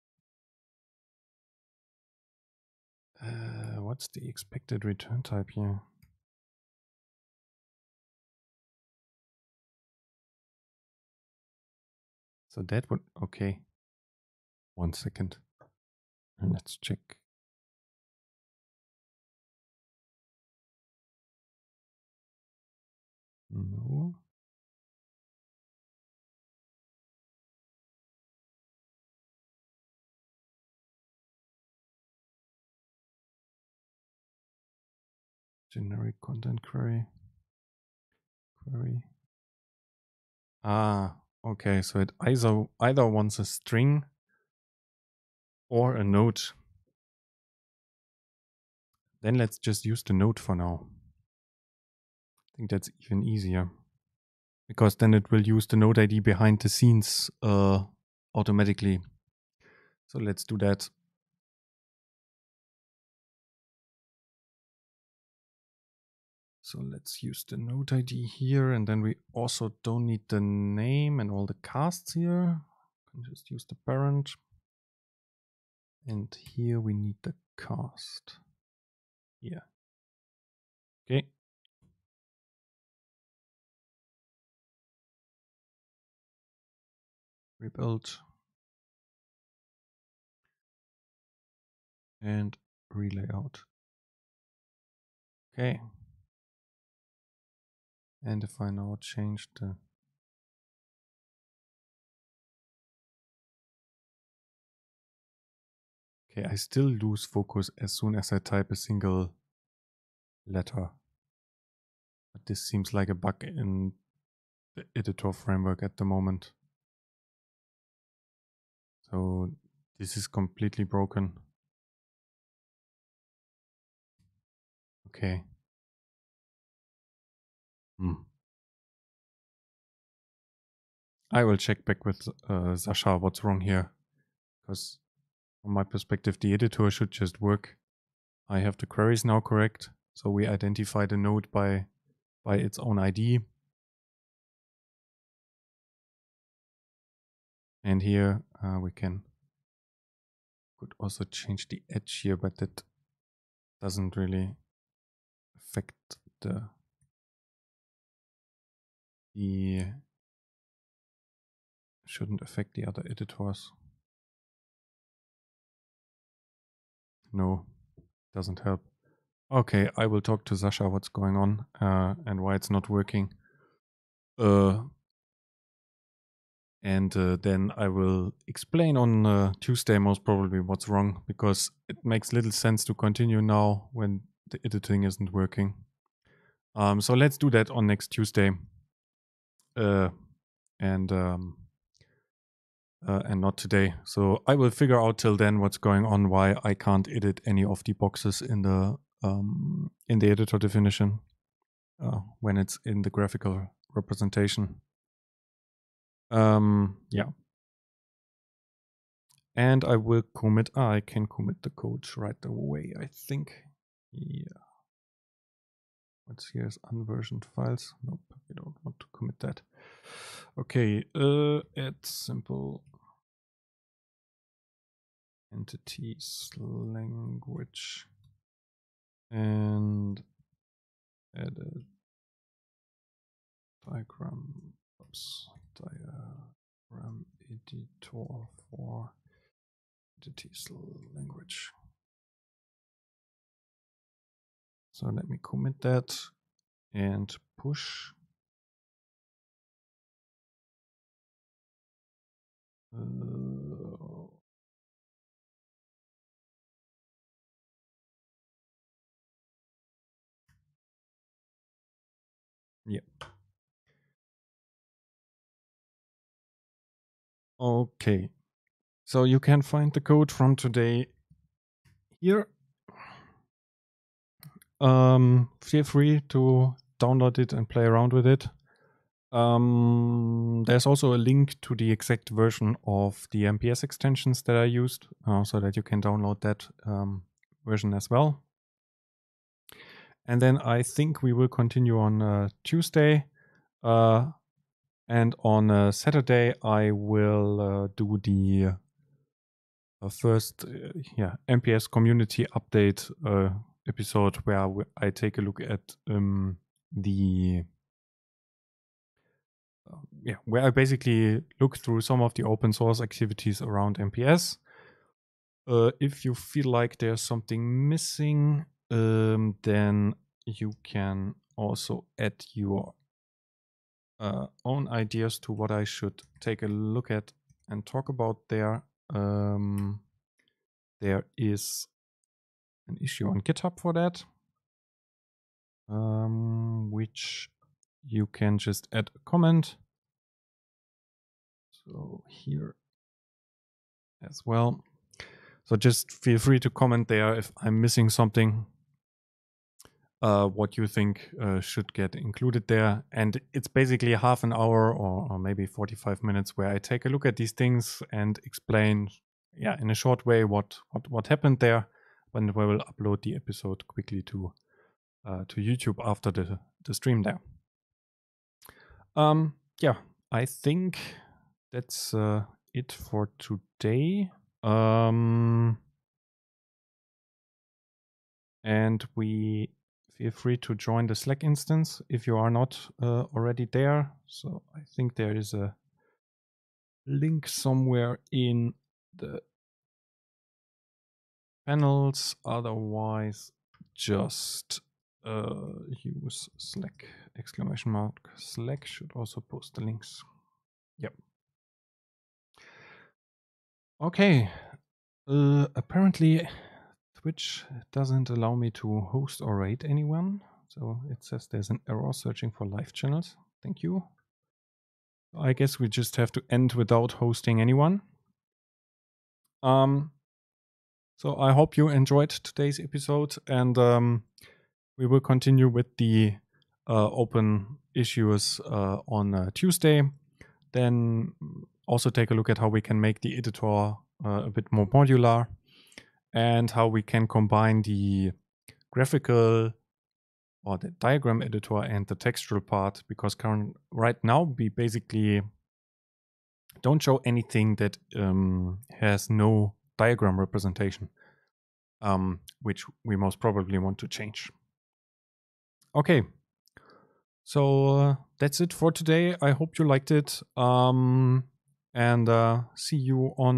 Uh, what's the expected return type here? So that would, okay. One second. let's check. No. generic content query. Query. Ah, okay. So it either either wants a string or a node. Then let's just use the node for now. I think that's even easier
because then it will use the node ID behind the scenes uh,
automatically. So let's do that. So let's use the node ID here,
and then we also don't need the name and all the casts here. can just
use the parent. And here we need the cast. Yeah. Okay. Rebuild. And relayout. Okay. And if I now change the uh, Okay, I still lose focus as soon as I type a single letter. But this seems like a bug in the editor framework at the moment. So this is completely broken. Okay. Hmm. I will check back with uh, Sasha what's wrong
here. Because from my perspective, the editor should just work. I have the queries now correct. So we identify the node by, by its own ID.
And here uh, we can could also change the edge here, but that doesn't really affect the the shouldn't affect the other editors. No, doesn't
help. Okay, I will talk to Sasha what's going on uh, and why it's not working. Uh, and uh, then I will explain on uh, Tuesday most probably what's wrong because it makes little sense to continue now when the editing isn't working. Um, so let's do that on next Tuesday uh, and um, uh, and not today. So I will figure out till then what's going on, why I can't edit any of the boxes in the um, in the editor definition uh, when it's in the graphical representation. Um, yeah. And I will commit, I can commit the code right away, I think. Yeah. What's here is unversioned files. Nope, we
don't want to commit that. Okay,
uh, add simple
entities language and add a diagram, oops, diagram editor for entities language. So let me commit that and push. Uh, yep. Okay. So you can find the code from today here
um, feel free to download it and play around with it. Um, there's also a link to the exact version of the MPS extensions that I used, uh, so that you can download that um, version as well. And then I think we will continue on uh, Tuesday. Uh, and on uh, Saturday, I will uh, do the uh, first yeah, MPS community update episode where I take a look at um, the yeah where I basically look through some of the open source activities around MPS. Uh, if you feel like there's something missing, um, then you can also add your uh, own ideas to what I should take a look at and talk about there. Um, there is an issue on
GitHub for that,
um, which you can just add a comment. So here as well. So just feel free to comment there if I'm missing something, uh, what you think uh, should get included there. And it's basically half an hour or, or, maybe 45 minutes where I take a look at these things and explain, yeah, in a short way what what what happened there when we will upload the episode quickly to uh, to YouTube after the the stream there. Um, yeah, I think that's uh, it for today. Um, and we feel free to join the Slack instance if you are not uh, already there. So I think there is a link somewhere in the panels. Otherwise, just uh, use Slack exclamation mark. Slack should also post the links. Yep. Okay. Uh, apparently, Twitch doesn't allow me to host or rate anyone. So it says there's an error searching for live channels. Thank you. I guess we just have to end without hosting anyone. Um, so I hope you enjoyed today's episode, and um, we will continue with the uh, open issues uh, on uh, Tuesday. Then also take a look at how we can make the editor uh, a bit more modular, and how we can combine the graphical or the diagram editor and the textual part because current right now we basically don't show anything that um, has no diagram representation, um, which we most probably want to change. Okay, so uh, that's
it for today. I hope you liked it, um, and uh, see you on